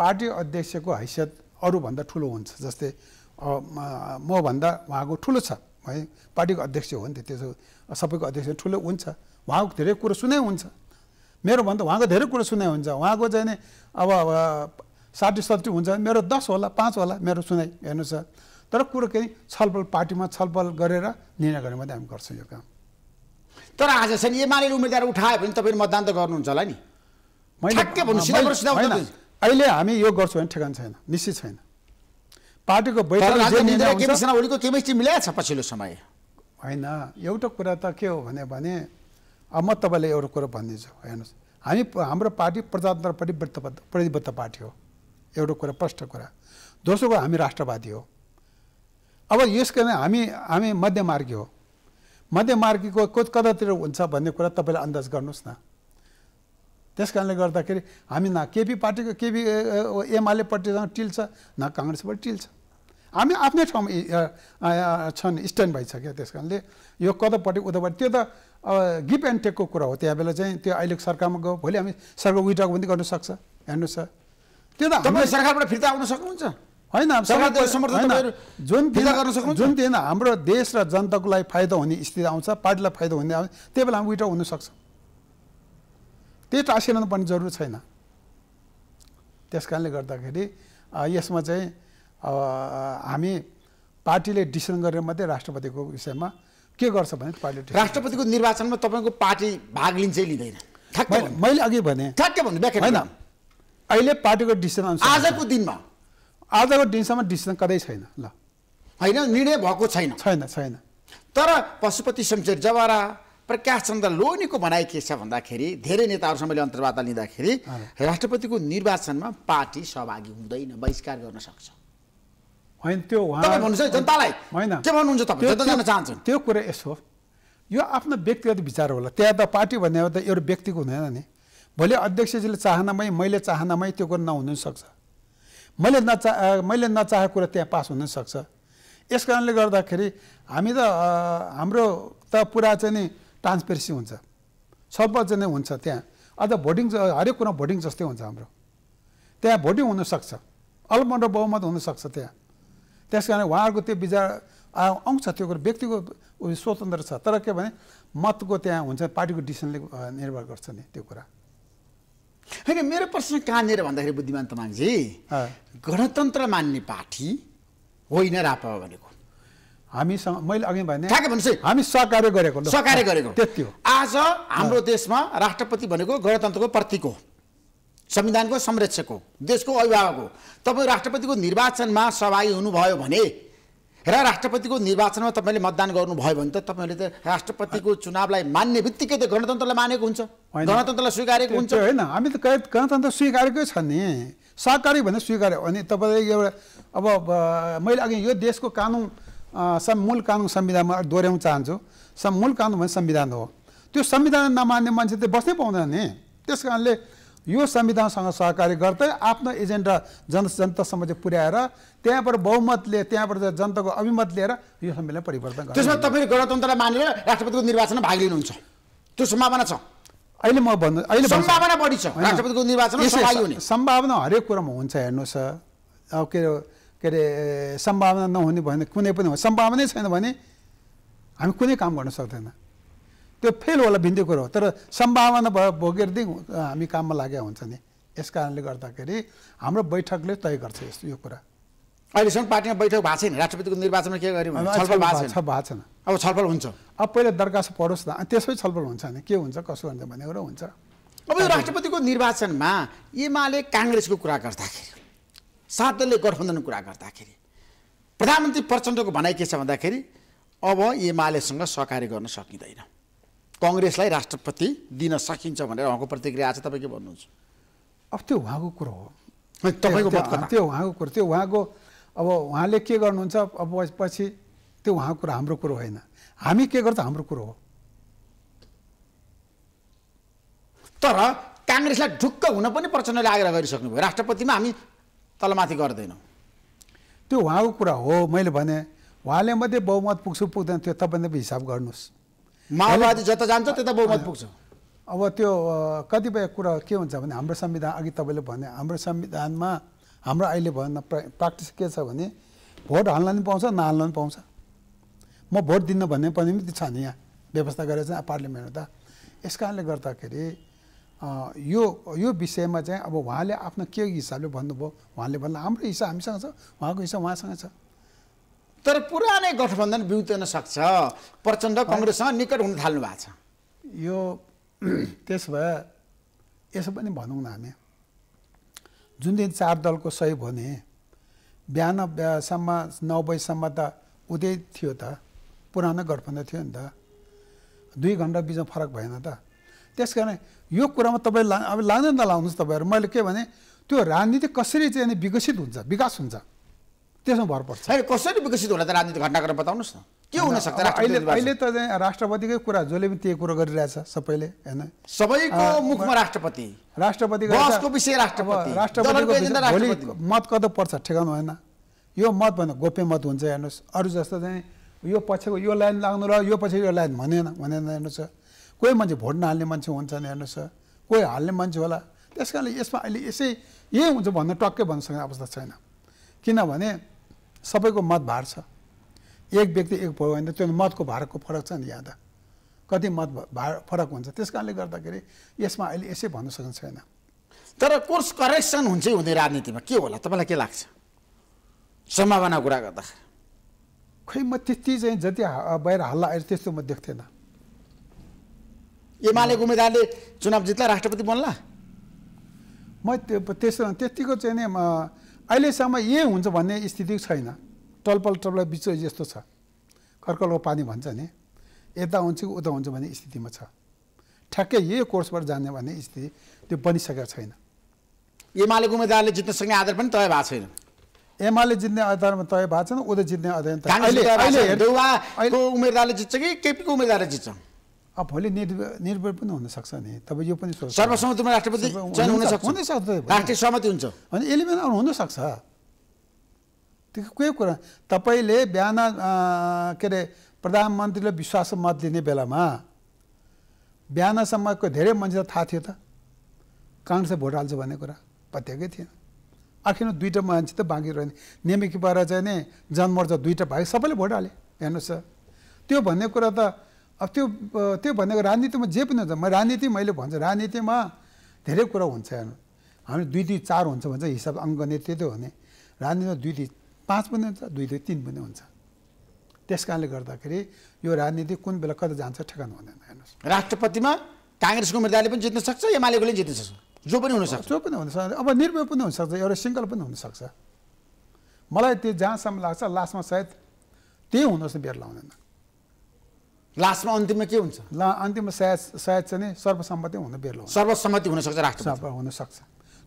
[SPEAKER 2] पार्टी अध्यक्षको हैसियत अरूभन्दा ठुलो हुन्छ जस्तै मभन्दा उहाँको ठुलो छ है पार्टीको अध्यक्ष हो नि त त्यसो सबैको अध्यक्ष ठुलो हुन्छ उहाँको धेरै कुरो सुनाइ हुन्छ मेरो भन्दा उहाँको धेरै कुरो सुनाइ हुन्छ उहाँको चाहिँ अब साठी सत्री हुन्छ मेरो दस होला पाँच होला मेरो सुनाइ हेर्नुहोस् तर कुरो के छलफल पार्टीमा छलफल गरेर निर्णय गर्ने मात्रै हामी गर्छौँ यो काम तर आज चाहिँ एमाले उम्मेदवार उठायो भने तपाईँले मतदान त गर्नुहुन्छ होला नि
[SPEAKER 1] मैले
[SPEAKER 2] अहिले हामी यो गर्छौँ भने ठेगान छैन निश्चित छैन पार्टीको बैठक केमिस्ट्री मिलाएको छ पछिल्लो समय होइन एउटा कुरा त के हो भने अब म तपाईँलाई एउटा कुरो भनिदिन्छु हेर्नुहोस् हामी हाम्रो पार्टी प्रजातन्त्र प्रतिबद्ध प्रतिबद्ध पार्टी हो एउटा कुरा प्रष्ट कुरा दोस्रो कुरा हामी राष्ट्रवादी हो अब यस कारण हामी हामी मध्यमार्गी हो मध्यमार्गीको कतातिर हुन्छ भन्ने कुरा तपाईँले अन्दाज गर्नुहोस् न त्यस कारणले गर्दाखेरि हामी न केपी पार्टीको केपी एमआलएपट्टिसँग टिल्छ न काङ्ग्रेसपट्टि टिल्छ हामी आफ्नै ठाउँमा छन् स्ट्यान्ड भइसक्यो त्यस कारणले यो कतापट्टि उतापट्टि त्यो त गिप एन्ड टेकको कुरा हो त्यहाँ बेला चाहिँ त्यो अहिलेको सरकारमा गयो भोलि हामी सरकार विड्रको पनि गर्नुसक्छ हेर्नुहोस् सर
[SPEAKER 1] त्यो त तपाईँ सरकारबाट फिर्ता आउन सक्नुहुन्छ
[SPEAKER 2] होइन जुन गर्न दिन जुन दिन हाम्रो देश र जनताको लागि फाइदा हुने स्थिति आउँछ पार्टीलाई फाइदा हुने आउँछ त्यही बेला हामी विड्र हुनसक्छ त्यही टाँसिरहनु पर्ने जरुरी छैन त्यस कारणले गर्दाखेरि यसमा चाहिँ हामी पार्टीले डिसिसन गरेर मात्रै राष्ट्रपतिको विषयमा के गर्छ भने पार्टीले राष्ट्रपतिको निर्वाचनमा तपाईँको पार्टी भाग लिन्छ लिँदैन मैले अघि भने ठ्याक्कै भन्नु व्याख्या होइन अहिले पार्टीको डिसिसन अनुसार आजको दिनमा आजको दिनसम्म डिसिसन कतै छैन ल होइन निर्णय भएको छैन छैन छैन तर पशुपति शमशेर
[SPEAKER 1] जवारा प्रकाश चन्द्र लोनीको भनाइ के छ भन्दाखेरि धेरै नेताहरूसँग मैले अन्तर्वार्ता लिँदाखेरि राष्ट्रपतिको निर्वाचनमा पार्टी सहभागी हुँदैन बहिष्कार गर्न सक्छ
[SPEAKER 2] होइन त्यो उहाँ जनतालाई होइन के भन्नुहुन्छ तपाईँ जान त्यो कुरा यसो यो आफ्नो व्यक्तिगत विचार होला त्यहाँ त पार्टी भन्ने त एउटा व्यक्तिको हुँदैन नि भोलि अध्यक्षजीले चाहनामै मैले चाहनामै त्यो कुरा नहुन सक्छ मैले नचा मैले नचाहेको कुरा त्यहाँ पास हुन सक्छ यस कारणले गर्दाखेरि हामी त हाम्रो त पुरा चाहिँ नि ट्रान्सपेरेन्सी हुन्छ नै हुन्छ त्यहाँ अझ भोटिङ हरेक कुरा भोटिङ जस्तै हुन्छ हाम्रो त्यहाँ भोटिङ हुनसक्छ अल्पमत बहुमत हुनसक्छ त्यहाँ त्यस कारण उहाँहरूको त्यो विचार आउँछ त्यो कुरो व्यक्तिको स्वतन्त्र छ तर के भने मतको त्यहाँ हुन्छ पार्टीको डिसिसनले निर्भर गर्छ नि त्यो कुरा होइन
[SPEAKER 1] मेरो प्रश्न कहाँनिर भन्दाखेरि बुद्धिमान तामाङजी गणतन्त्र मान्ने पार्टी होइन रापा भनेको हामीसँग मैले अघि भने हामी सहकार्य गरेको सहकार्य गरेको त्यति हो आज हाम्रो देशमा राष्ट्रपति भनेको गणतन्त्रको प्रतीक हो संविधानको संरक्षक हो देशको अभिभावक हो तपाईँ राष्ट्रपतिको निर्वाचनमा सहभागी हुनुभयो भने र राष्ट्रपतिको निर्वाचनमा तपाईँले मतदान गर्नुभयो भने त तपाईँले त राष्ट्रपतिको चुनावलाई मान्ने बित्तिकै त गणतन्त्रलाई मानेको हुन्छ गणतन्त्रलाई स्वीकारेको हुन्छ होइन
[SPEAKER 2] हामी त गणतन्त्र स्वीकारेकै छ नि सहकारी भने स्वीकार्यो अनि तपाईँले एउटा अब मैले अघि यो देशको कानुन मूल कानुन संविधानमा दोहोऱ्याउन चाहन्छु मूल कानुन भने संविधान हो त्यो संविधान नमान्ने मान्छे त बस्नै पाउँदैन नि त्यस कारणले यो संविधानसँग सहकार्य गर्दै आफ्नो एजेन्डा जन जनतासम्म चाहिँ पुर्याएर त्यहाँबाट बहुमतले त्यहाँबाट जनताको अभिमत लिएर यो सम्मेलन परिवर्तन गर्छ त्यसमा
[SPEAKER 1] तपाईँले गणतन्त्रलाई मानेर राष्ट्रपतिको निर्वाचनमा भाग लिनुहुन्छ त्यो सम्भावना छ अहिले म भन्नु अहिले सम्भावना बढी छ राष्ट्रपतिको निर्वाचन
[SPEAKER 2] सम्भावना हरेक कुरामा हुन्छ हेर्नुहोस् अब के अरे के अरे सम्भावना नहुने भने कुनै पनि सम्भावना छैन भने हामी कुनै काम गर्न सक्दैन त्यो फेल होला भिन्दै कुरो हो तर सम्भावना भयो भोगेर दिउँ हामी काममा लागेका हुन्छ नि यस कारणले गर्दाखेरि हाम्रो बैठकले तय गर्छ यस्तो यो कुरा अहिलेसम्म पार्टीमा बैठक भएको छैन राष्ट्रपतिको निर्वाचनमा के गर्यो छलफल भएको छैन अब छलफल हुन्छ अब पहिला दरखास्त पढोस् न त्यसमै छलफल हुन्छ नि के हुन्छ कसो हुन्छ भन्ने कुरो हुन्छ अब यो राष्ट्रपतिको निर्वाचनमा
[SPEAKER 1] एमाले काङ्ग्रेसको कुरा गर्दाखेरि सात दलले गठबन्धनको कुरा गर्दाखेरि प्रधानमन्त्री प्रचण्डको भनाइ के छ भन्दाखेरि अब एमालेसँग सहकार्य गर्न सकिँदैन कङ्ग्रेसलाई राष्ट्रपति दिन सकिन्छ भनेर उहाँको प्रतिक्रिया छ तपाईँ के भन्नुहुन्छ
[SPEAKER 2] अब त्यो उहाँको कुरो हो तपाईँको त्यो उहाँको कुरो त्यो उहाँको अब उहाँले के गर्नुहुन्छ अब पछि त्यो उहाँको कुरो हाम्रो कुरो होइन हामी के गर्छ हाम्रो कुरो हो
[SPEAKER 1] तर काङ्ग्रेसलाई ढुक्क हुन पनि प्रचण्डले आग्रह गरिसक्नुभयो राष्ट्रपतिमा हामी तलमाथि गर्दैनौँ
[SPEAKER 2] त्यो उहाँको कुरा हो मैले भने उहाँले मध्ये बहुमत पुग्छु पुग्दैन त्यो तपाईँले हिसाब गर्नुहोस् माओवादी जता जान्छ त्यता बहुमत पुग्छ अब त्यो कतिपय कुरा के हुन्छ भने हाम्रो संविधान अघि तपाईँले भने हाम्रो संविधानमा हाम्रो अहिले भएन प्र्याक्टिस के छ भने भोट हाल्न पनि पाउँछ नहाल्न पनि पाउँछ म भोट दिन्न भन्ने पनि छ नि यहाँ व्यवस्था गरेर चाहिँ पार्लियामेन्टमा त यस कारणले गर्दाखेरि यो यो विषयमा चाहिँ अब उहाँले आफ्नो के हिसाबले भन्नुभयो उहाँले भन्नु हाम्रो हिस्सा हामीसँग छ उहाँको हिस्सा उहाँसँग छ
[SPEAKER 1] तर पुरानै गठबन्धन बिउतिन सक्छ प्रचण्ड
[SPEAKER 2] कङ्ग्रेससँग निकट हुन थाल्नु भएको छ यो त्यसो भए यसो पनि भनौँ न हामी जुन दिन चार दलको सही भने नि बिहान बिहासम्म नौ बजीसम्म त उदय थियो त पुरानो गठबन्धन थियो नि त दुई घन्टा बिचमा फरक भएन त त्यस कारण यो कुरामा तपाईँ ला अब लाग्दैन त लाउनुहोस् तपाईँहरू मैले के भने त्यो राजनीति कसरी चाहिँ विकसित हुन्छ विकास हुन्छ त्यसमा भर पर्छ
[SPEAKER 1] कसरी विकसित होला त राजनीतिक घटनाक्रम बताउनुहोस् न के हुन हुनसक्छ अहिले अहिले
[SPEAKER 2] त राष्ट्रपतिकै कुरा जसले पनि त्यही कुरो गरिरहेछ सबैले होइन सबैको मुखमा राष्ट्रपति राष्ट्रपतिको विषय
[SPEAKER 1] राष्ट्रपति राष्ट्रपतिको
[SPEAKER 2] मत कता पर्छ ठेगाउनु होइन यो मत भन्दा गोप्य मत हुन्छ हेर्नुहोस् अरू जस्तो चाहिँ यो पछिको यो लाइन लाग्नु र यो पछि यो लाइन भनेन भनेन हेर्नुहोस् कोही मान्छे भोट नहाल्ने मान्छे हुन्छ हुन्छन् हेर्नुहोस् कोही हाल्ने मान्छे होला त्यस कारणले यसमा अहिले यसै यही हुन्छ भन्नु टक्कै भन्न सक्ने अवस्था छैन किनभने सबैको मत भार छ एक व्यक्ति एक भयो भने त्यो मतको भारको फरक छ नि यहाँ त कति मत भार फरक हुन्छ त्यस कारणले गर्दाखेरि यसमा अहिले यसै भन्न सकिन्छ छैन
[SPEAKER 1] तर कोर्स करेक्सन हुन्छै हुँदै राजनीतिमा के होला तपाईँलाई के लाग्छ सम्भावना कुरा गर्दाखेरि
[SPEAKER 2] खै म त्यति चाहिँ जति बाहिर हल्ला अहिले त्यस्तो म देख्थेन एमालेको उम्मेदवारले चुनाव जित्ला राष्ट्रपति बन्ला म त्यो त्यस्तो त्यतिको चाहिँ नि अहिलेसम्म यही हुन्छ भन्ने स्थिति छैन टलपल टलपल बिच जस्तो छ कर्कलको पानी भन्छ नि यता हुन्छ कि उता हुन्छ भन्ने स्थितिमा छ ठ्याक्कै यही कोर्सबाट जाने भन्ने स्थिति त्यो बनिसकेको छैन एमालेको उम्मेद्वारले जित्न सक्ने आधार पनि तय भएको छैन एमाले जित्ने आधारमा तय भएको छैन उता जित्ने आधार उम्मेद्वारले जित्छ कि केपीको उम्मेद्वारले जित्छ अब भोलि निर्भर पनि हुनसक्छ नि तब यो पनि सर्वसम्मतिमा राष्ट्रपति राष्ट्रिय सहमति हुन्छ अनि एलिमेन्ट हुनसक्छ त्यो कोही कुरा तपाईँले बिहान के अरे प्रधानमन्त्रीले विश्वास मत दिने बेलामा बिहानसम्मको धेरै मान्छे थाहा थियो त काङ्ग्रेसले भोट हाल्छ भन्ने कुरा पत्याएकै थिएन आखिर दुईवटा मान्छे त बाँकी रह्यो नेमेकी भएर चाहिँ नि जनमोर्चा दुईवटा भाइ सबैले भोट हाले हेर्नुहोस् त त्यो भन्ने कुरा त अब त्यो त्यो भनेको राजनीतिमा जे पनि हुन्छ म राजनीति मैले भन्छु राजनीतिमा धेरै कुरा हुन्छ हेर्नु हामी दुई दुई चार हुन्छ भन्छ हिसाब अङ्क नेतृत्व त्यो हुने राजनीतिमा दुई दुई पाँच पनि हुन्छ दुई दुई तिन पनि हुन्छ त्यस कारणले गर्दाखेरि यो राजनीति कुन बेला कता जान्छ ठेगान हुँदैन हेर्नुहोस् राष्ट्रपतिमा काङ्ग्रेसको उम्मेदवारले पनि जित्न सक्छ एमालेकोले जित्न सक्छ जो पनि हुनसक्छ जो पनि हुनसक्छ अब निर्भय पनि हुनसक्छ एउटा सिङ्गल पनि हुनसक्छ मलाई त्यो जहाँसम्म लाग्छ लास्टमा सायद त्यही हुनुहोस् बेर लाउँदैन लास्टमा अन्तिममा के हुन्छ ला अन्तिममा सायद सायद चाहिँ सर्वसम्मति हुन बेलो सर्वसम्मति हुनसक्छ राष्ट्र हुनसक्छ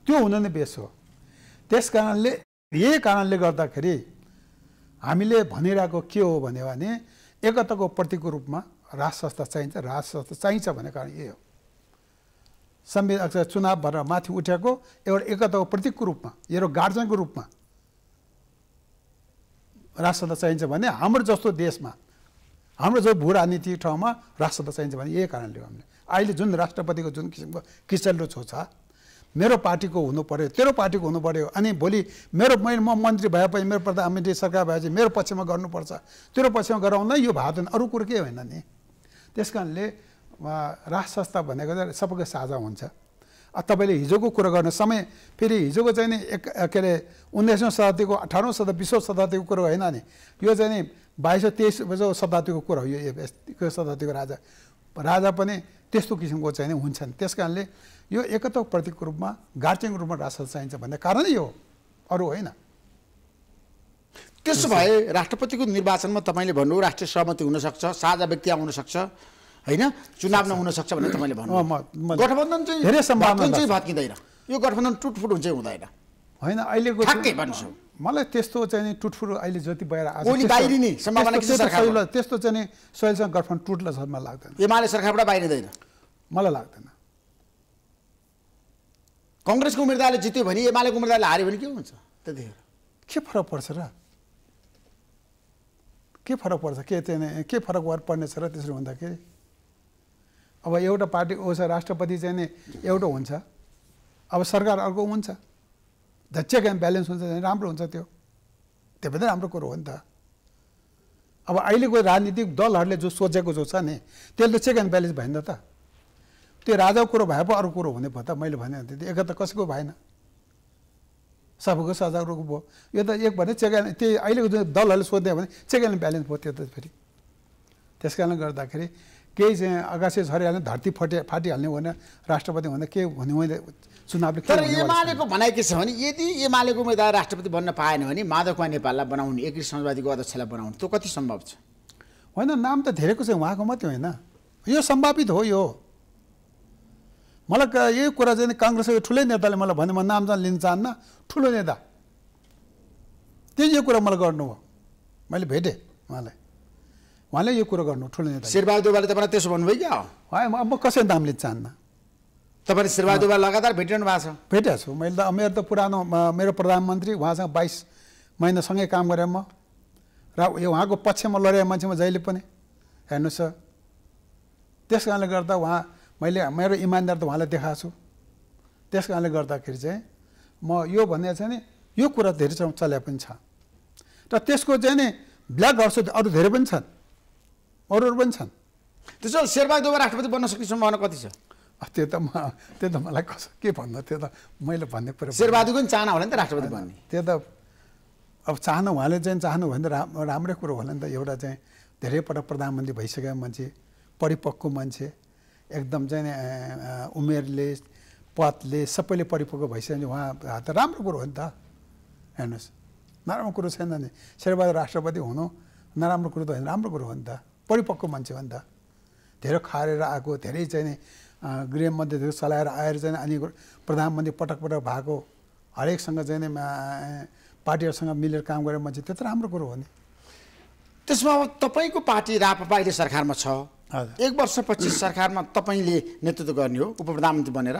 [SPEAKER 2] त्यो हुन नै बेस हो त्यस कारणले यही कारणले गर्दाखेरि हामीले भनिरहेको के हो भन्यो भने एकताको प्रतीकको रूपमा राज संस्था चाहिन्छ राज संस्था चाहिन्छ भन्ने कारण यही हो संविधान चुनाव भएर माथि उठेको एउटा एकताको प्रतीकको रूपमा एउटा गार्जनको रूपमा राज संस्था चाहिन्छ भने हाम्रो जस्तो देशमा हाम्रो जो भू राजनीतिक ठाउँमा राष्ट्रपति चाहिन्छ भने यही कारणले हो हामीले अहिले जुन राष्ट्रपतिको जुन किसिमको किचल्लो छो छ मेरो पार्टीको हुनु पऱ्यो तेरो पार्टीको हुनु पऱ्यो अनि भोलि मेरो मैले म मन्त्री भएपछि मेरो प्रधानमन्त्री सरकार भएपछि मेरो पक्षमा गर्नुपर्छ तेरो पक्षमा गराउँदा यो भाव अरू कुरो के होइन नि त्यस कारणले राज संस्था भनेको चाहिँ सबैको साझा हुन्छ तपाईँले हिजोको कुरा गर्ने समय फेरि हिजोको चाहिँ नि एक के अरे उन्नाइसौँ शताब्दीको अठारौँ शताब्दी बिसौँ शताब्दीको कुरो होइन नि यो चाहिँ नि बाइसौँ तेइसौँ शताब्दीको कुरा हो यो शताब्दीको राजा राजा पनि त्यस्तो किसिमको चाहिँ हुन्छन् त्यस कारणले यो एकत्व प्रतीकको रूपमा गार्चिङ रूपमा राष्ट्र चाहिन्छ भन्ने कारणै यो हो अरू होइन त्यसो
[SPEAKER 1] भए राष्ट्रपतिको निर्वाचनमा तपाईँले भन्नु राष्ट्रिय सहमति हुनसक्छ साझा व्यक्ति आउनसक्छ होइन चुनाव सक्छ भनेर तपाईँले भन्नु गठबन्धन चाहिँ धेरै सम्भावना चाहिँ
[SPEAKER 2] भत्किँदैन यो गठबन्धन टुटफुट हुन्छ हुँदैन होइन अहिलेको भन्छु मलाई त्यस्तो चाहिँ टुटफुट अहिले जति बाहिर त्यस्तो चाहिँ सोहेलसँग गठबन्धन टुट्ला मलाई लाग्दैन
[SPEAKER 1] एमाले सरकारबाट बाहिरिँदैन मलाई लाग्दैन कङ्ग्रेसको
[SPEAKER 2] उम्मेदवारले जित्यो भने एमालेको उम्मेदवारले हार्यो भने के हुन्छ त्यतिखेर के फरक पर्छ र के फरक पर्छ के चाहिँ के फरक पर्नेछ र त्यसरी भन्दाखेरि अब एउटा पार्टी उसो राष्ट्रपति चाहिँ नि एउटा हुन्छ अब सरकार अर्को हुन्छ धच्याक ब्यालेन्स हुन्छ भने राम्रो हुन्छ त्यो त्यो पनि राम्रो कुरो हो नि त अब अहिलेको राजनीतिक दलहरूले जो सोचेको जो छ नि त्यसले चेक एन्ड ब्यालेन्स भएन त त्यो राजाको कुरो भए पो अरू कुरो हुने भयो त मैले भने त्यो एक त कसैको भएन सबैको रोग भयो यो त एक भने चेक एन्ड त्यही अहिलेको जुन दलहरूले सोध्यो भने चेक एन्ड ब्यालेन्स भयो त्यो त फेरि त्यस कारणले गर्दाखेरि केही चाहिँ आकाशे झरिहाल्ने धरती फटे फाटिहाल्ने होइन राष्ट्रपति भन्दा के भन्यो मैले चुनावले तर एमालेको
[SPEAKER 1] भनाइ के छ भने यदि एमालेको उम्मेद्वार राष्ट्रपति बन्न पाएन भने माधव कुमार नेपाललाई बनाउने एकी
[SPEAKER 2] समाजवादीको अध्यक्षलाई बनाउने त्यो कति सम्भव छ होइन नाम त धेरैको चाहिँ उहाँको मात्रै होइन यो सम्भावित हो यो मलाई यही कुरा चाहिँ काङ्ग्रेसको ठुलै नेताले मलाई भन्यो म नाम जान लिन चाहन्न ठुलो नेता त्यही यो कुरा मलाई गर्नुभयो मैले भेटेँ उहाँलाई उहाँले यो कुरो गर्नु ठुलो नेता शेरबहादुरबाले तपाईँलाई त्यसो भन्नुभयो क्या म कसै दामले चाहन्न तपाईँले शेरबहादुरबा
[SPEAKER 1] लगातार भेटिरहनु
[SPEAKER 2] भएको छ भेटेको छु मैले त मेरो त पुरानो मेरो प्रधानमन्त्री उहाँसँग बाइस महिनासँगै काम गरेँ म र यो उहाँको पक्षमा लडेँ मान्छे म जहिले पनि हेर्नुहोस् सर त्यस कारणले गर्दा उहाँ मैले मेरो इमान्दार त उहाँलाई देखाएको छु त्यस कारणले गर्दाखेरि चाहिँ म यो भनेको छ नि यो कुरा धेरै चल्या पनि छ र त्यसको चाहिँ नि ब्ल्याक हर्स अरू धेरै पनि छन् अरूहरू पनि छन् त्यसो शेरबहादुर राष्ट्रपति बन्न सक्ने सम्भावना कति छ त्यो त म त्यो त मलाई कस के भन्नु त्यो त मैले भन्ने कुरो शेरबहादुर पनि चाहना होला नि त राष्ट्रपति भन्ने त्यो त अब चाहनु उहाँले चाहिँ चाहनु भने त राम राम्रै कुरो होला नि त एउटा चाहिँ धेरैपटक प्रधानमन्त्री भइसकेको मान्छे परिपक्व मान्छे एकदम चाहिँ उमेरले पदले सबैले परिपक्व भइसक्यो भने उहाँ त राम्रो कुरो हो नि त हेर्नुहोस् नराम्रो कुरो छैन नि शेरबहादुर राष्ट्रपति हुनु नराम्रो कुरो त होइन राम्रो कुरो हो नि त परिपक्व मान्छे हो नि त धेरै खारेर आएको धेरै चाहिँ गृहमध्ये धेरै चलाएर आएर चाहिँ अनि प्रधानमन्त्री पटक पटक भएको हरेकसँग चाहिँ नि पार्टीहरूसँग मिलेर काम गरेको मान्छे त्यो त राम्रो कुरो हो नि त्यसमा अब तपाईँको पार्टी रापपा अहिले सरकारमा छ एक वर्षपछि
[SPEAKER 1] सरकारमा तपाईँले नेतृत्व गर्ने हो उप प्रधानमन्त्री बनेर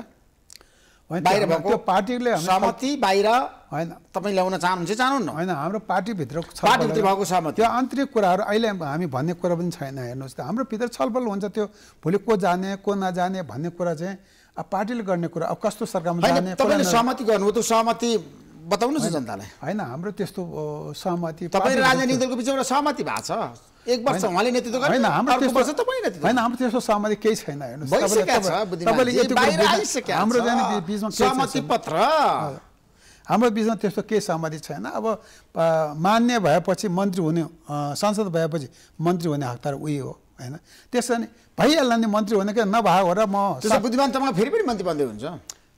[SPEAKER 1] बाहिर भएको
[SPEAKER 2] पार्टीले सहमति बाहिर होइन तपाईँ ल्याउन चाहनुहुन्छ चाहनुहुन्न होइन हाम्रो पार्टीभित्र पार्टीभित्र भएको सहमति त्यो आन्तरिक कुराहरू अहिले हामी भन्ने कुरा पनि छैन हेर्नुहोस् त हाम्रो भित्र छलफल हुन्छ त्यो भोलि को जाने को नजाने भन्ने कुरा चाहिँ अब पार्टीले गर्ने कुरा अब कस्तो सरकारमा जाने तपाईँले सहमति गर्नु त्यो सहमति बताउनुहोस् जनतालाई होइन हाम्रो त्यस्तो सहमति तपाईँ राजनीतिको
[SPEAKER 1] दलको बिचमा सहमति भएको छ
[SPEAKER 2] एक वर्ष उहाँले नेतृत्व होइन हाम्रो त्यस्तो सहमति केही छैन हेर्नुहोस् हाम्रो बिचमा त्यस्तो केही सहमति छैन अब मान्य भएपछि मन्त्री हुने संसद भएपछि मन्त्री हुने हकदार उही हो होइन त्यसरी भइहाल्ला नि मन्त्री हुने क्या नभएको र म बुद्धिमान तपाईँ फेरि पनि मन्त्री बन्दै हुन्छ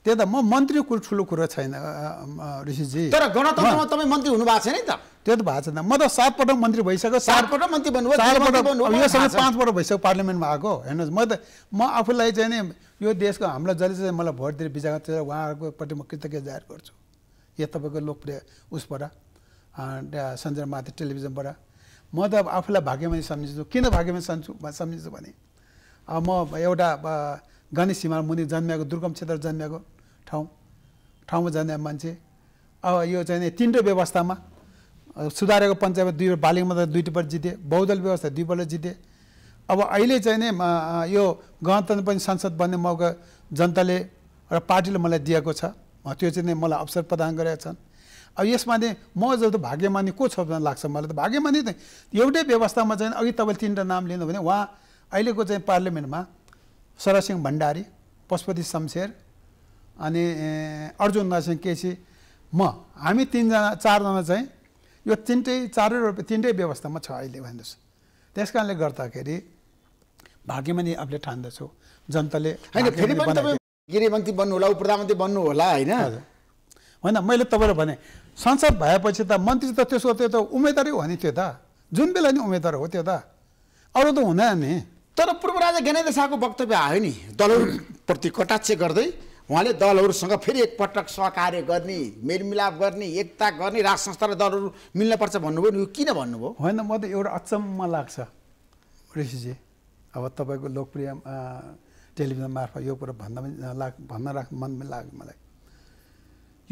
[SPEAKER 2] त्यही त म मन्त्री कुरो ठुलो कुरो छैन ऋषिजी तर गणतन्त्रमा तपाईँ मन्त्री हुनुभएको छैन नि त त्यो त भएको छैन म त सातपटक मन्त्री भइसक्यो सातपटक मन्त्री भन्नुभयो पाँच पटक भइसक्यो पार्लियामेन्टमा आएको हेर्नुहोस् म त म आफूलाई चाहिँ नि यो देशको हामीलाई जसले चाहिँ मलाई भोट दिएर विजय उहाँहरूको उहाँहरूकोपट्टि म कृतज्ञ जाहेर गर्छु यो तपाईँको लोकप्रिय उसबाट सञ्जय माथि टेलिभिजनबाट म त आफूलाई भाग्यमानी सम्झिन्छु किन भाग्यमानी सम्झिन्छु सम्झिन्छु भने म एउटा गणेश हिमाल मुनि जन्मिएको दुर्गम क्षेत्र जन्मिएको ठाउँ ठाउँमा जन्मिएको मान्छे अब यो चाहिँ तिनवटै व्यवस्थामा सुधारेको पञ्चायत दुई बालिङमा त दुईपल्ट जिते बहुदल व्यवस्था दुईपल्ट जिते अब अहिले चाहिँ नै यो गणतन्त्र पनि संसद बन्ने मौका जनताले र पार्टीले मलाई दिएको छ त्यो चाहिँ नै मलाई अवसर प्रदान गरेका छन् अब यसमा नि म जस्तो भाग्यमानी को छ भन्ने लाग्छ मलाई त भाग्यमानी त एउटै व्यवस्थामा चाहिँ अघि तपाईँले तिनवटा नाम लिनु भने उहाँ अहिलेको चाहिँ पार्लियामेन्टमा सरसिंह भण्डारी पशुपति शमशेर अनि अर्जुन नरसिंह केसी म हामी तिनजना चारजना चाहिँ यो तिनटै चारैवटा तिनटै व्यवस्थामा छ अहिले भन्नुहोस् त्यस कारणले गर्दाखेरि भाग्यमानी आफूले ठान्दछु जनताले फेरि गृहमन्त्री बन्नु होला प्रधानमन्त्री बन्नु होला होइन होइन मैले तपाईँलाई भने संसद भएपछि त मन्त्री त त्यसको त्यो त उम्मेदवारै हो नि त्यो त जुन बेला नि उम्मेदवार हो त्यो त अरू त हुँदैन नि तर पूर्व राजा ज्ञानेन्द्र शाहको वक्तव्य आयो नि दलहरूप्रति कटाक्ष गर्दै उहाँले दलहरूसँग फेरि एकपटक
[SPEAKER 1] सहकार्य गर्ने मेलमिलाप गर्ने एकता गर्ने राज संस्था र दलहरू मिल्नपर्छ भन्नुभयो नि यो किन भन्नुभयो
[SPEAKER 2] होइन म त एउटा अचम्म लाग्छ ऋषिजी अब तपाईँको लोकप्रिय टेलिभिजन मार्फत यो कुरा भन्न पनि लाग भन्न राख मनमा लाग्यो मलाई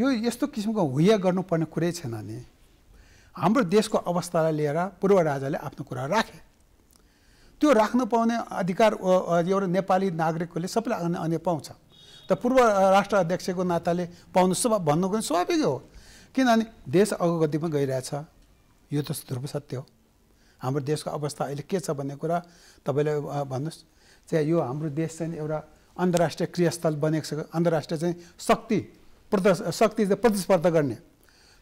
[SPEAKER 2] यो यस्तो किसिमको हुया गर्नुपर्ने कुरै छैन नि हाम्रो देशको अवस्थालाई लिएर पूर्व राजाले आफ्नो कुरा राखे त्यो राख्न पाउने अधिकार एउटा नेपाली नागरिकहरूले सबैले अन्य पाउँछ त पूर्व राष्ट्र अध्यक्षको नाताले पाउनु भन्नु भन्नुको स्वाभाविक हो किनभने देश अगतिमा गइरहेछ यो त ध्रुव सत्य हो हाम्रो देशको अवस्था अहिले के छ भन्ने कुरा तपाईँले भन्नुहोस् चाहिँ यो हाम्रो देश चाहिँ एउटा अन्तर्राष्ट्रिय क्रियास्थल बनेको छ अन्तर्राष्ट्रिय चाहिँ शक्ति प्रद शक्ति चाहिँ प्रतिस्पर्धा गर्ने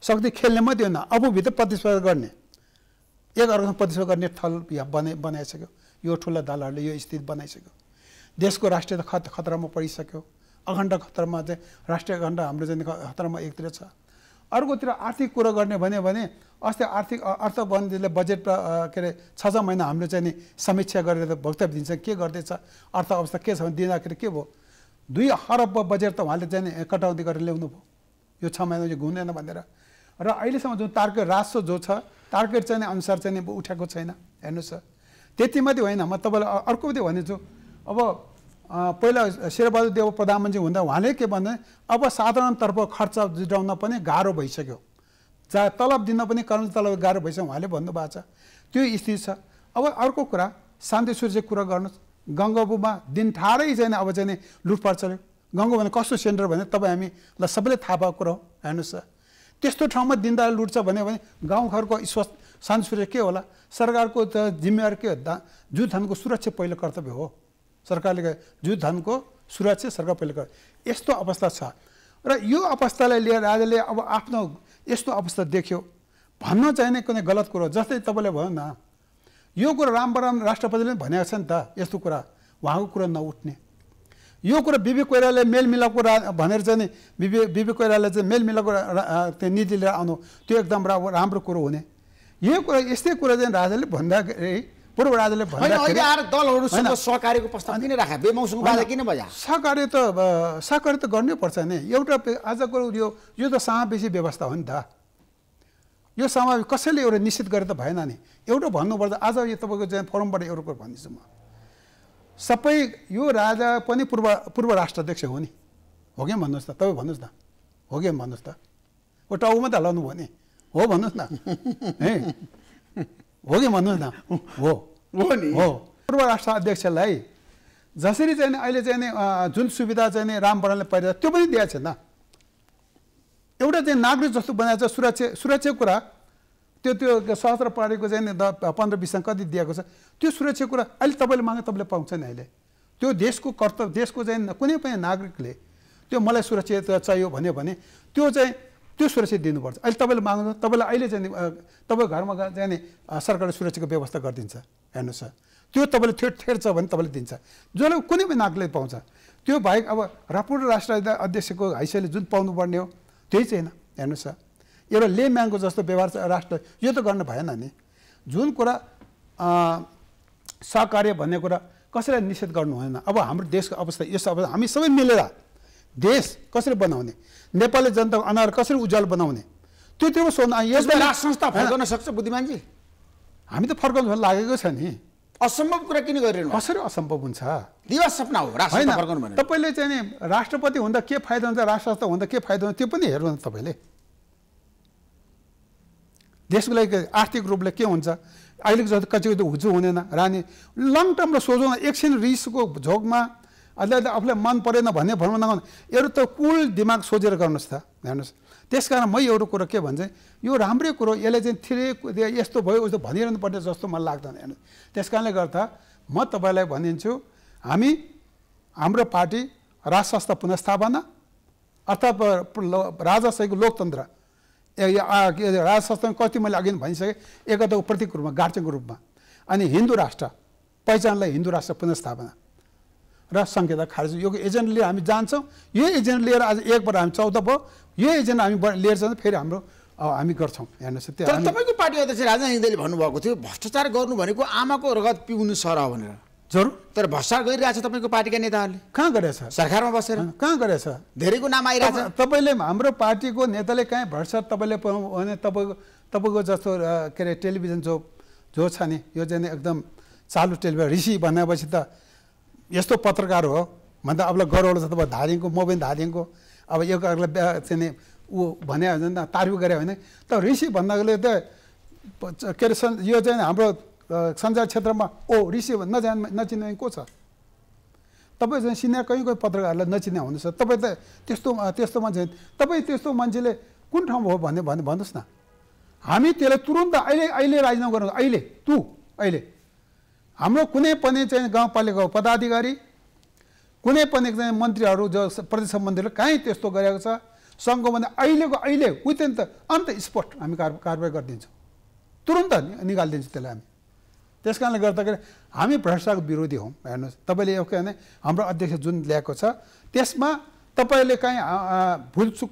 [SPEAKER 2] शक्ति खेल्ने मात्रै होइन आफूभित्र प्रतिस्पर्धा गर्ने एक अर्कोसँग प्रतिस्पर्धा गर्ने थल यहाँ बने बनाइसक्यो यो ठुला दलहरूले यो स्थिति बनाइसक्यो देशको राष्ट्रियता खत खतरामा परिसक्यो अखण्ड खतरामा चाहिँ राष्ट्रिय अखण्ड हाम्रो चाहिँ खतरामा एकतिर छ अर्कोतिर आर्थिक कुरो गर्ने भन्यो भने अस्ति आर्थिक अर्थवन्दीले बजेट के अरे छ छ महिना हाम्रो चाहिँ नि समीक्षा गरेर वक्तव्य दिन्छ के गर्दैछ अर्थ अवस्था के छ भने दिँदाखेरि के भयो दुई अरब बजेट त उहाँले चाहिँ कटौती गरेर ल्याउनु भयो यो छ महिना यो घुम्दैन भनेर र अहिलेसम्म जुन टार्गेट रासो जो छ टार्गेट चाहिँ अनुसार चाहिँ उठाएको छैन हेर्नुहोस् त्यति मात्रै होइन म तपाईँलाई अर्को पनि भनेछु अब पहिला शेरबहादुर देव प्रधानमन्त्री हुँदा उहाँले के भन्दा अब साधारणतर्फ खर्च जुटाउन पनि गाह्रो भइसक्यो चाहे तलब दिन पनि कर्मचारी तलब गाह्रो भइसक्यो उहाँले भन्नुभएको छ त्यो स्थिति छ अब अर्को कुरा शान्ति सूर्य कुरा गर्नुहोस् गङ्गाबुमा दिन ठाडै छैन अब चाहिँ लुटपाट चल्यो गङ्गो भने कस्तो सेन्टर भने तपाईँ हामीलाई सबैले थाहा भएको कुरा हो हेर्नुहोस् त्यस्तो ठाउँमा दिनदार लुट्छ भन्यो भने गाउँघरको स्वास्थ्य शान्ति सूर्य के होला सरकारको त जिम्मेवार के हो जु धनको सुरक्षा पहिलो कर्तव्य हो सरकारले जु धनको सुरक्षा सरकार पहिलो कर्तव्य यस्तो अवस्था छ र यो अवस्थालाई लिएर राजाले अब आफ्नो यस्तो अवस्था देख्यो भन्न चाहिने कुनै गलत कुरो जस्तै तपाईँले भयो न यो कुरो रामबराम राष्ट्रपतिले पनि भनेको छ नि त यस्तो कुरा उहाँको कुरो नउठ्ने यो कुरो बिबी कोइराले मेलमिलापको रा भनेर चाहिँ बिबी बिबी कोइराले चाहिँ मेलमिलापको त्यो नीति लिएर आउनु त्यो एकदम राम्रो कुरो हुने यो कुरा यस्तै कुरा चाहिँ राजाले भन्दाखेरि पूर्व राजाले
[SPEAKER 1] सहकार्य
[SPEAKER 2] त सहकार्य त गर्नै पर्छ नि एउटा आजको यो यो त समावेशी व्यवस्था हो नि त यो समावेश कसैले एउटा निश्चित गरे त भएन नि एउटा भन्नुपर्दा आज यो तपाईँको चाहिँ फोरमबाट एउटा कुरो भन्दैछु म सबै यो राजा पनि पूर्व पूर्व राष्ट्राध्यक्ष हो नि हो कि भन्नुहोस् त तपाईँ भन्नुहोस् न हो कि भन्नुहोस् त ऊ टाउमा त हल्लाउनु भयो नि हो भन्नुहोस् न है हो कि भन्नुहोस् न हो हो नि हो पूर्व राष्ट्र अध्यक्षलाई जसरी चाहिँ अहिले चाहिँ नि जुन सुविधा चाहिँ नि राम बरालले पाइरहेको त्यो पनि दिएको छैन एउटा चाहिँ नागरिक जस्तो बनाएको छ सुरक्षा सुरक्षा कुरा त्यो त्यो सहस्त्र पारेको चाहिँ नि पन्ध्र बिसमा कति दिएको छ त्यो सुरक्षा कुरा अहिले तपाईँले माग्यो तपाईँले पाउँछ नि अहिले त्यो देशको कर्तव्य देशको चाहिँ कुनै पनि नागरिकले त्यो मलाई सुरक्षित चाहियो भन्यो भने त्यो चाहिँ त्यो सुरक्षित दिनुपर्छ अहिले तपाईँले माग्नु तपाईँलाई अहिले चाहिँ तपाईँको घरमा जाने सरकारले सुरक्षाको व्यवस्था गरिदिन्छ हेर्नुहोस् त्यो तपाईँले थेट छ भने तपाईँले दिन्छ जसले कुनै पनि नागरिकले पाउँछ त्यो बाहेक अब रापुर राष्ट्र अध्यक्षको हैसियतले जुन पाउनुपर्ने हो त्यही छैन हेर्नुहोस् एउटा ले जस्तो व्यवहार राष्ट्र यो त गर्न भएन नि जुन कुरा सहकार्य भन्ने कुरा कसैलाई निषेध गर्नु हुँदैन अब हाम्रो देशको अवस्था यस अवस्था हामी सबै मिलेर देश कसरी बनाउने नेपाली जनताको अनुहार कसरी उज्यालो बनाउने त्यो त्यो संस्था फर्काउन सक्छ बुद्धिमानजी हामी त फर्काउनु लागेको छ नि असम्भव कुरा किन गरिरहनु कसरी असम्भव हुन्छ दिवा सपना हो भने तपाईँले चाहिँ राष्ट्रपति हुँदा के फाइदा हुन्छ राष्ट्र संस्था हुँदा के फाइदा हुन्छ त्यो पनि हेर्नु तपाईँले देशको लागि आर्थिक रूपले के हुन्छ अहिलेको जति कतिको त हुजु हुँदैन रानी लङ र सोचौँ एकछिन रिसको झोकमा अहिले आफूलाई मन परेन भन्ने भ्रम नगर्नु एउटा त कुल दिमाग सोझेर गर्नुहोस् त हेर्नुहोस् त्यस कारण म एउटा कुरो के भन्छ यो राम्रै कुरो यसले चाहिँ थ्री यस्तो भयो उस्तो भनिरहनु पर्ने जस्तो मलाई लाग्दैन हेर्नुहोस् त्यस कारणले गर्दा म तपाईँलाई भनिदिन्छु हामी हाम्रो पार्टी संस्था पुनस्थापना अर्थात् राजस्वको लोकतन्त्र संस्था कति मैले अघि भनिसकेँ एकताको प्रतीक रूपमा गार्जेनको रूपमा अनि हिन्दू राष्ट्र पहिचानलाई हिन्दू राष्ट्र पुनस्थापना र सङ्केत खारेज यो एजेन्ट लिएर हामी जान्छौँ यो एजेन्ट लिएर आज एकबाट हामी चौध भयो यो एजेन्ट हामी लिएर जान्छ फेरि हाम्रो हामी गर्छौँ हेर्नुहोस् त्यो तपाईँको
[SPEAKER 1] पार्टी अध्यक्ष राजा हिन्दले भन्नुभएको थियो भ्रष्टाचार गर्नु भनेको आमाको रगत पिउनु सर भनेर जरुर तर भ्रष्टाचार छ
[SPEAKER 2] तपाईँको पार्टीका नेताहरूले कहाँ गरेछ सरकारमा बसेर कहाँ गरेछ धेरैको नाम आइरहेको छ तपाईँले हाम्रो पार्टीको नेताले कहीँ भ्रष्टाचार तपाईँले भने तपाईँको तपाईँको जस्तो के अरे टेलिभिजन जो जो छ नि यो चाहिँ एकदम चालु टेलिभिजन ऋषि भनेपछि त यस्तो पत्रकार हो भन्दा अबलाई जस्तो त धादिङको म पनि धादिङको अब एक अर्कालाई बिहा चाहिँ ऊ भने भने तारिफ गरे भने त ऋषि भन्दाले त के अरे सन् यो चाहिँ हाम्रो सञ्चार क्षेत्रमा ओ ऋषि नजान नचिन्ने को छ तपाईँ चाहिँ सिनियर कहीँ कोही पत्रकारलाई नचिन्ने हुनुहुन्छ तपाईँ त त्यस्तो त्यस्तो मान्छे तपाईँ त्यस्तो मान्छेले कुन ठाउँ हो भने भन्नुहोस् न हामी त्यसलाई तुरुन्त अहिले अहिले राजीनामा गर्नु अहिले तु अहिले हाम्रो कुनै पनि चाहिँ गाउँपालिकाको पदाधिकारी कुनै पनि चाहिँ मन्त्रीहरू जो प्रदेश मन्त्रीले कहीँ त्यस्तो गरेको छ सङ्घको भन्दा अहिलेको अहिले विथिन त अन्त स्पोट हामी कार कारवाही गरिदिन्छौँ तुरन्त निकालिदिन्छौँ त्यसलाई हामी त्यस कारणले गर्दाखेरि हामी भ्रष्टाचारको विरोधी हौँ हेर्नुहोस् तपाईँले यो के भने हाम्रो अध्यक्ष जुन ल्याएको छ त्यसमा तपाईँले काहीँ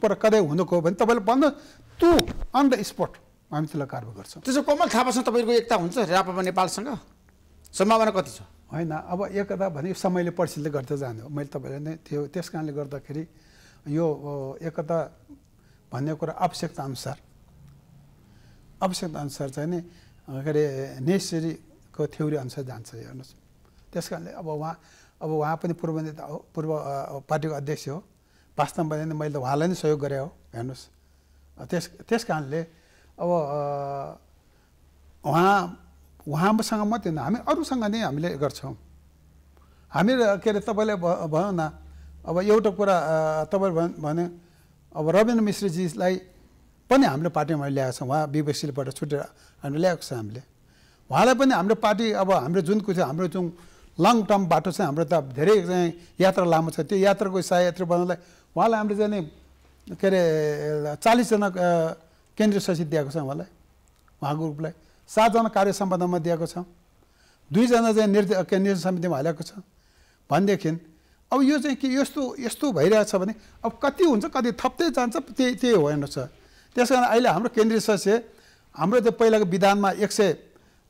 [SPEAKER 2] पर कतै हुनुको हो भने तपाईँले भन्नु तु अन द स्पट हामी त्यसलाई कारवाही गर्छौँ त्यसो कमल थापासँग तपाईँको एकता हुन्छ रापा नेपालसँग सम्भावना कति छ होइन अब एकता भने समयले परिस्थितिले गर्दै जाने हो मैले तपाईँलाई नै त्यो त्यस कारणले गर्दाखेरि यो एकता भन्ने कुरा आवश्यकता अनुसार आवश्यकता अनुसार चाहिँ नि के अरे नेसेसरीको थ्योरी अनुसार जान्छ हेर्नुहोस् त्यस कारणले अब उहाँ अब उहाँ पनि पूर्व नेता हो पूर्व पार्टीको अध्यक्ष हो वास्तवमा भने मैले उहाँलाई नै सहयोग गरेँ हो हेर्नुहोस् त्यस त्यस कारणले अब उहाँ उहाँसँग मात्रै होइन हामी अरूसँग नै हामीले गर्छौँ हामी के अरे तपाईँलाई भयो न अब एउटा कुरा तपाईँ भने अब रविन्द्र मिश्रजीलाई पनि हाम्रो पार्टीमा ल्याएको छ उहाँ बिबिसीबाट छुटेर हामीले ल्याएको छ हामीले उहाँलाई पनि हाम्रो पार्टी अब हाम्रो जुन कुछ हाम्रो जुन लङ टर्म बाटो छ हाम्रो त धेरै चाहिँ यात्रा लामो छ त्यो यात्राको सहयात्री बनाउनलाई उहाँलाई हामीले चाहिँ के अरे चालिसजना केन्द्रीय सचिव दिएको छ उहाँलाई उहाँको ग्रुपलाई सातजना कार्य सम्पादनमा दिएको छ दुईजना चाहिँ के निर्देशन समितिमा हालेको छ भनेदेखि अब यो चाहिँ के यस्तो यस्तो भइरहेछ भने अब कति हुन्छ कति थप्दै जान्छ त्यही त्यही हो हेर्नुहोस् त्यस कारण अहिले हाम्रो केन्द्रीय सदस्य हाम्रो त्यो पहिलाको विधानमा एक सय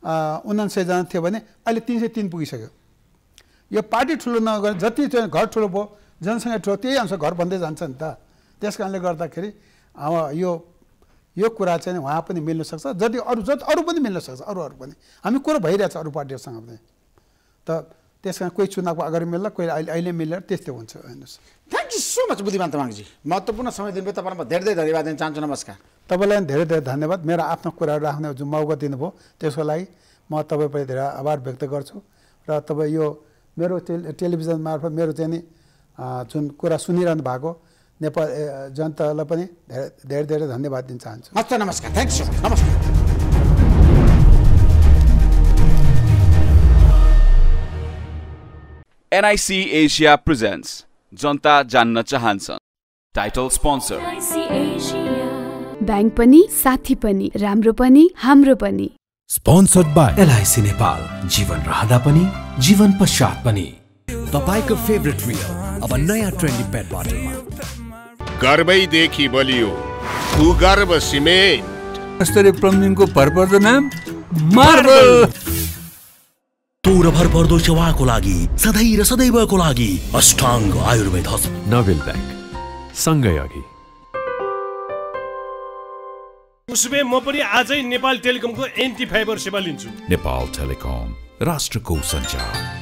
[SPEAKER 2] उनासयजना थियो भने अहिले तिन सय तिन पुगिसक्यो यो पार्टी ठुलो नगरे जति घर ठुलो भयो जनसङ्ख्या ठुलो त्यही अनुसार घर बन्दै जान्छ नि त त्यस कारणले गर्दाखेरि यो यो कुरा चाहिँ उहाँ पनि मिल्न सक्छ जति अरू जति अरू पनि मिल्न सक्छ अरू अरू पनि हामी कुरो भइरहेछ अरू पार्टीहरूसँग पनि त त्यस कारण कोही चुनावको अगाडि मिल्ला कोही अहिले अहिले मिलेर त्यस्तै हुन्छ हेर्नुहोस् thank you so much Buddhiman तामाङजी महत्त्वपूर्ण समय दिनुभयो
[SPEAKER 1] तपाईँलाई म धेरै धेरै धन्यवाद दिन चाहन्छु नमस्कार
[SPEAKER 2] तपाईँलाई धेरै धेरै धन्यवाद मेरो आफ्नो कुराहरू राख्ने जुन मौका दिनुभयो त्यसको लागि म तपाईँप्रति धेरै आभार व्यक्त गर्छु र तपाईँ यो मेरो टेलिभिजन मार्फत मेरो चाहिँ नि जुन कुरा सुनिरहनु भएको नेपाल जनतालाई पनि धेरै धेरै धेरै धन्यवाद दिन चाहन्छु
[SPEAKER 1] हस् नमस्कार थ्याङ्क यू नमस्कार एनआइसी एसिया प्रेजेन्ट्स जनता जान्न चाहन्छन् टाइटल स्पोन्सर
[SPEAKER 2] ब्याङ्क पनि साथी पनि राम्रो पनि हाम्रो पनि
[SPEAKER 1] स्पोन्सर्ड बाई एलआइसी नेपाल जीवन रहँदा पनि जीवन पश्चात पनि
[SPEAKER 2] तपाईँको फेभरेट रियल अब नयाँ ट्रेन्डी पेट बोटलमा गर्वैदेखि बलियो भूगर्भ सिमेन्ट यसरी प्लम्बिङको भरपर्दो नाम मार्बल भर पर्दो सेवाको लागि सधैँ र
[SPEAKER 1] सदैवको लागि अष्टाङ्ग आयुर्वेद नोबेल ब्याङ्क सँगै अघि
[SPEAKER 2] उसमे म पनि आजै नेपाल टेलिकमको एन्टी फाइबर सेवा लिन्छु नेपाल टेलिकम राष्ट्रको सञ्चार